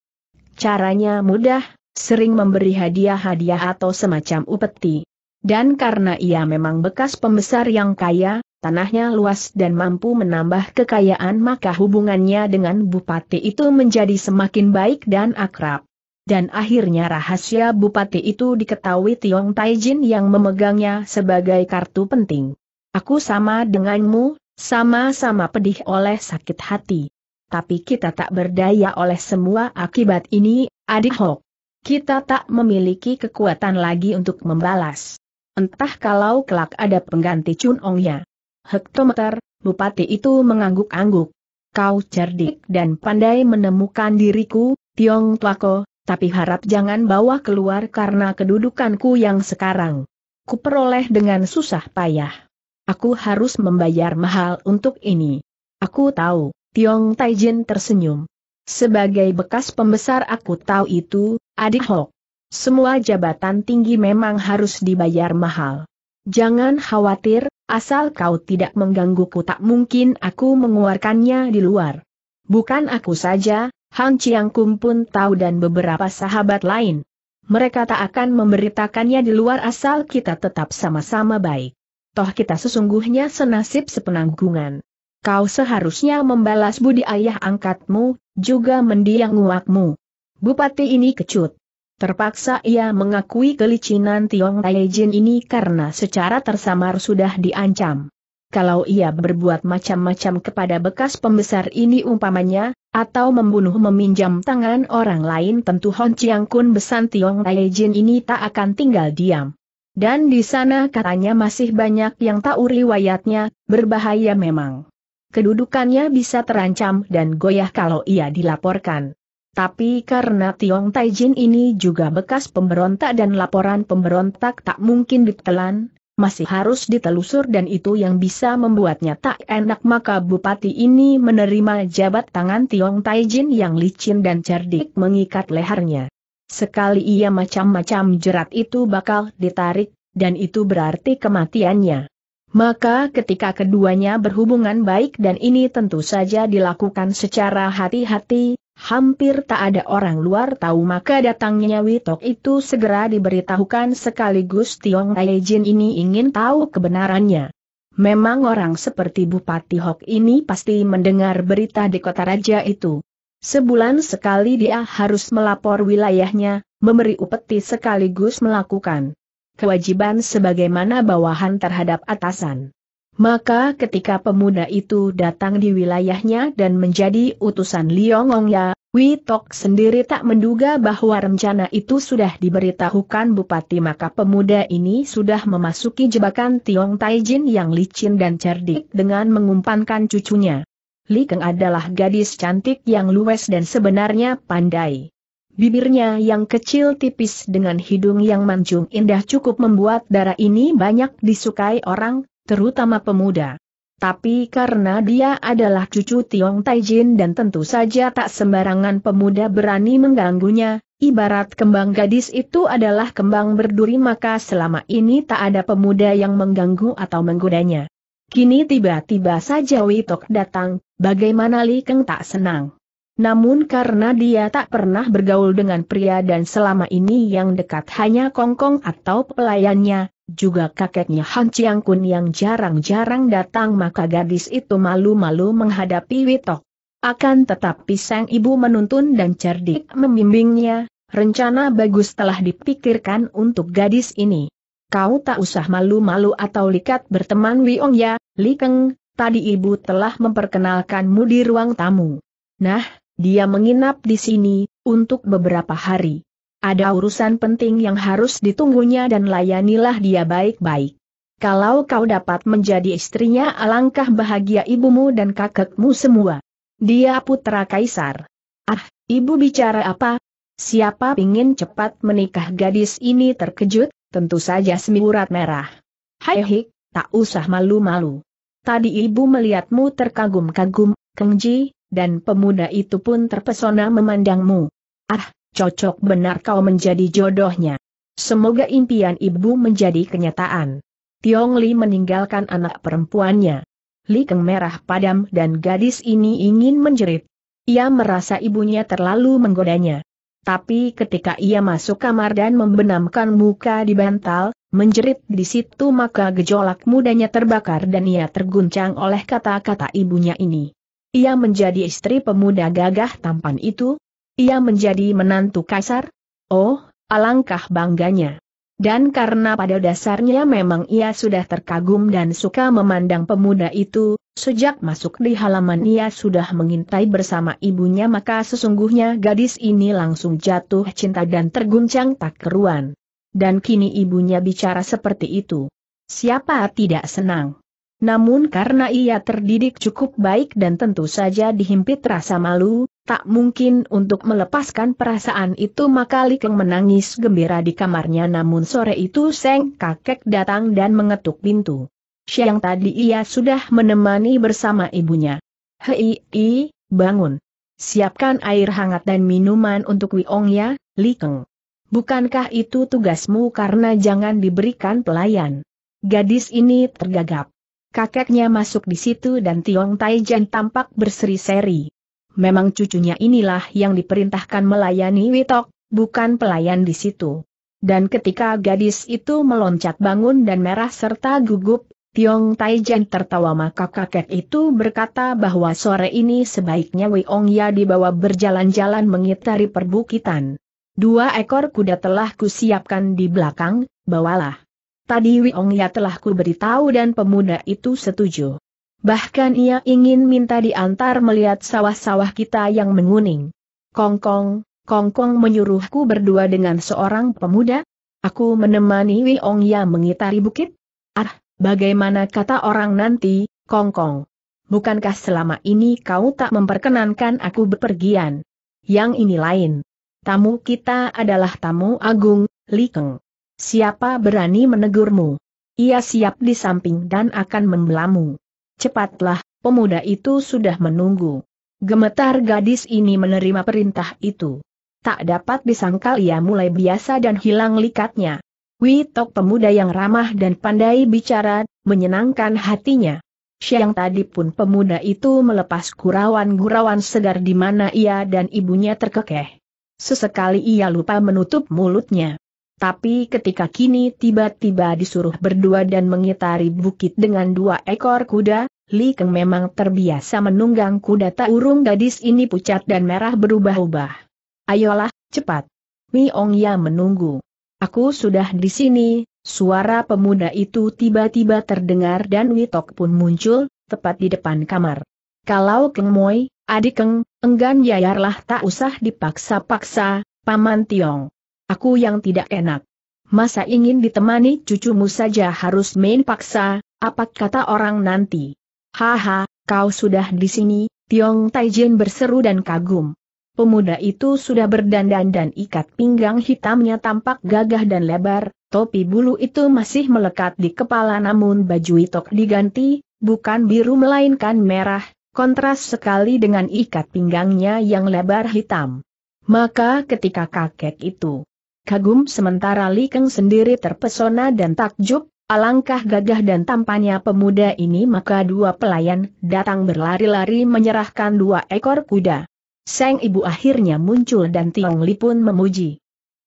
Caranya mudah, sering memberi hadiah-hadiah atau semacam upeti. Dan karena ia memang bekas pembesar yang kaya, tanahnya luas dan mampu menambah kekayaan maka hubungannya dengan bupati itu menjadi semakin baik dan akrab. Dan akhirnya rahasia bupati itu diketahui Tiong Taijin yang memegangnya sebagai kartu penting. Aku sama denganmu, sama-sama pedih oleh sakit hati tapi kita tak berdaya oleh semua akibat ini, adik Hok. Kita tak memiliki kekuatan lagi untuk membalas. Entah kalau kelak ada pengganti Chun Ongnya. Hektometer, bupati itu mengangguk-angguk. Kau cerdik dan pandai menemukan diriku, Tiong Tuako, tapi harap jangan bawa keluar karena kedudukanku yang sekarang. Kuperoleh dengan susah payah. Aku harus membayar mahal untuk ini. Aku tahu. Tiong Taijin tersenyum. Sebagai bekas pembesar aku tahu itu, adik Hok. Semua jabatan tinggi memang harus dibayar mahal. Jangan khawatir, asal kau tidak menggangguku tak mungkin aku mengeluarkannya di luar. Bukan aku saja, Hang Kum pun tahu dan beberapa sahabat lain. Mereka tak akan memberitakannya di luar asal kita tetap sama-sama baik. Toh kita sesungguhnya senasib sepenanggungan kau seharusnya membalas budi ayah angkatmu, juga mendiang uakmu. Bupati ini kecut. Terpaksa ia mengakui kelicinan Tiong Taijin ini karena secara tersamar sudah diancam. Kalau ia berbuat macam-macam kepada bekas pembesar ini umpamanya, atau membunuh meminjam tangan orang lain tentu Hon Chiang Kun besan Tiong Taijin ini tak akan tinggal diam. Dan di sana katanya masih banyak yang tahu riwayatnya, berbahaya memang kedudukannya bisa terancam dan goyah kalau ia dilaporkan. Tapi karena Tiong Taijin ini juga bekas pemberontak dan laporan pemberontak tak mungkin ditelan, masih harus ditelusur dan itu yang bisa membuatnya tak enak maka bupati ini menerima jabat tangan Tiong Taijin yang licin dan cerdik mengikat lehernya. Sekali ia macam-macam jerat itu bakal ditarik, dan itu berarti kematiannya. Maka ketika keduanya berhubungan baik dan ini tentu saja dilakukan secara hati-hati, hampir tak ada orang luar tahu maka datangnya Witok itu segera diberitahukan sekaligus Tiong Aijin ini ingin tahu kebenarannya. Memang orang seperti Bupati Hok ini pasti mendengar berita di kota raja itu. Sebulan sekali dia harus melapor wilayahnya, memberi upeti sekaligus melakukan kewajiban sebagaimana bawahan terhadap atasan. Maka ketika pemuda itu datang di wilayahnya dan menjadi utusan Liongongya, Witok sendiri tak menduga bahwa rencana itu sudah diberitahukan Bupati maka pemuda ini sudah memasuki jebakan Tiong Taijin yang licin dan cerdik dengan mengumpankan cucunya. Li Keng adalah gadis cantik yang luwes dan sebenarnya pandai. Bibirnya yang kecil tipis dengan hidung yang mancung indah cukup membuat darah ini banyak disukai orang, terutama pemuda. Tapi karena dia adalah cucu Tiong Taijin dan tentu saja tak sembarangan pemuda berani mengganggunya, ibarat kembang gadis itu adalah kembang berduri maka selama ini tak ada pemuda yang mengganggu atau menggodanya. Kini tiba-tiba saja Witok datang, bagaimana Li Keng tak senang. Namun karena dia tak pernah bergaul dengan pria dan selama ini yang dekat hanya Kongkong atau pelayannya, juga kakeknya Han Chiang Kun yang jarang-jarang datang maka gadis itu malu-malu menghadapi Witok. Akan tetapi sang ibu menuntun dan cerdik membimbingnya, rencana bagus telah dipikirkan untuk gadis ini. Kau tak usah malu-malu atau likat berteman Wiong ya, Li Keng, tadi ibu telah memperkenalkanmu di ruang tamu. Nah, dia menginap di sini, untuk beberapa hari. Ada urusan penting yang harus ditunggunya dan layanilah dia baik-baik. Kalau kau dapat menjadi istrinya alangkah bahagia ibumu dan kakekmu semua. Dia putra kaisar. Ah, ibu bicara apa? Siapa ingin cepat menikah gadis ini terkejut, tentu saja semiurat merah. Hai hik, tak usah malu-malu. Tadi ibu melihatmu terkagum-kagum, Kengji, dan pemuda itu pun terpesona memandangmu. Ah, cocok benar kau menjadi jodohnya. Semoga impian ibu menjadi kenyataan. Tiong Li meninggalkan anak perempuannya. Li Keng merah padam dan gadis ini ingin menjerit. Ia merasa ibunya terlalu menggodanya. Tapi ketika ia masuk kamar dan membenamkan muka di bantal, menjerit di situ maka gejolak mudanya terbakar dan ia terguncang oleh kata-kata ibunya ini. Ia menjadi istri pemuda gagah tampan itu. Ia menjadi menantu kaisar. Oh, alangkah bangganya. Dan karena pada dasarnya memang ia sudah terkagum dan suka memandang pemuda itu, sejak masuk di halaman ia sudah mengintai bersama ibunya maka sesungguhnya gadis ini langsung jatuh cinta dan terguncang tak keruan. Dan kini ibunya bicara seperti itu. Siapa tidak senang? Namun karena ia terdidik cukup baik dan tentu saja dihimpit rasa malu, tak mungkin untuk melepaskan perasaan itu maka Likeng menangis gembira di kamarnya namun sore itu Seng kakek datang dan mengetuk pintu. Siang tadi ia sudah menemani bersama ibunya. Hei, i, bangun. Siapkan air hangat dan minuman untuk Wiong ya, Likeng. Bukankah itu tugasmu karena jangan diberikan pelayan? Gadis ini tergagap kakeknya masuk di situ dan Tiong Taijan tampak berseri-seri. Memang cucunya inilah yang diperintahkan melayani Witok, bukan pelayan di situ. Dan ketika gadis itu meloncat bangun dan merah serta gugup, Tiong Taijan tertawa maka kakek itu berkata bahwa sore ini sebaiknya Ong Ya dibawa berjalan-jalan mengitari perbukitan. Dua ekor kuda telah kusiapkan di belakang, bawalah. Tadi Ya telah kuberitahu dan pemuda itu setuju. Bahkan ia ingin minta diantar melihat sawah-sawah kita yang menguning. Kongkong, Kongkong menyuruhku berdua dengan seorang pemuda. Aku menemani Ya mengitari bukit. Ah, bagaimana kata orang nanti, Kongkong? Bukankah selama ini kau tak memperkenankan aku bepergian? Yang ini lain. Tamu kita adalah tamu agung, Li Keng. Siapa berani menegurmu? Ia siap di samping dan akan membelamu. Cepatlah, pemuda itu sudah menunggu. Gemetar gadis ini menerima perintah itu. Tak dapat disangkal ia mulai biasa dan hilang likatnya. Witok pemuda yang ramah dan pandai bicara, menyenangkan hatinya. Siang tadi pun pemuda itu melepas gurauan-gurauan segar di mana ia dan ibunya terkekeh. Sesekali ia lupa menutup mulutnya. Tapi ketika kini tiba-tiba disuruh berdua dan mengitari bukit dengan dua ekor kuda, Li Keng memang terbiasa menunggang kuda Taurung gadis ini pucat dan merah berubah-ubah. Ayolah, cepat. Mi Ong Ya menunggu. Aku sudah di sini, suara pemuda itu tiba-tiba terdengar dan Witok pun muncul, tepat di depan kamar. Kalau Keng Moi, adik Keng, enggan yayarlah tak usah dipaksa-paksa, Paman Tiong. Aku yang tidak enak. Masa ingin ditemani cucumu saja harus main paksa, apa kata orang nanti? Haha, kau sudah di sini, Tiong Taijin berseru dan kagum. Pemuda itu sudah berdandan dan ikat pinggang hitamnya tampak gagah dan lebar, topi bulu itu masih melekat di kepala namun baju itok diganti, bukan biru melainkan merah, kontras sekali dengan ikat pinggangnya yang lebar hitam. Maka ketika kakek itu kagum sementara Li Keng sendiri terpesona dan takjub, alangkah gagah dan tampannya pemuda ini maka dua pelayan datang berlari-lari menyerahkan dua ekor kuda. Seng ibu akhirnya muncul dan Tiong Li pun memuji.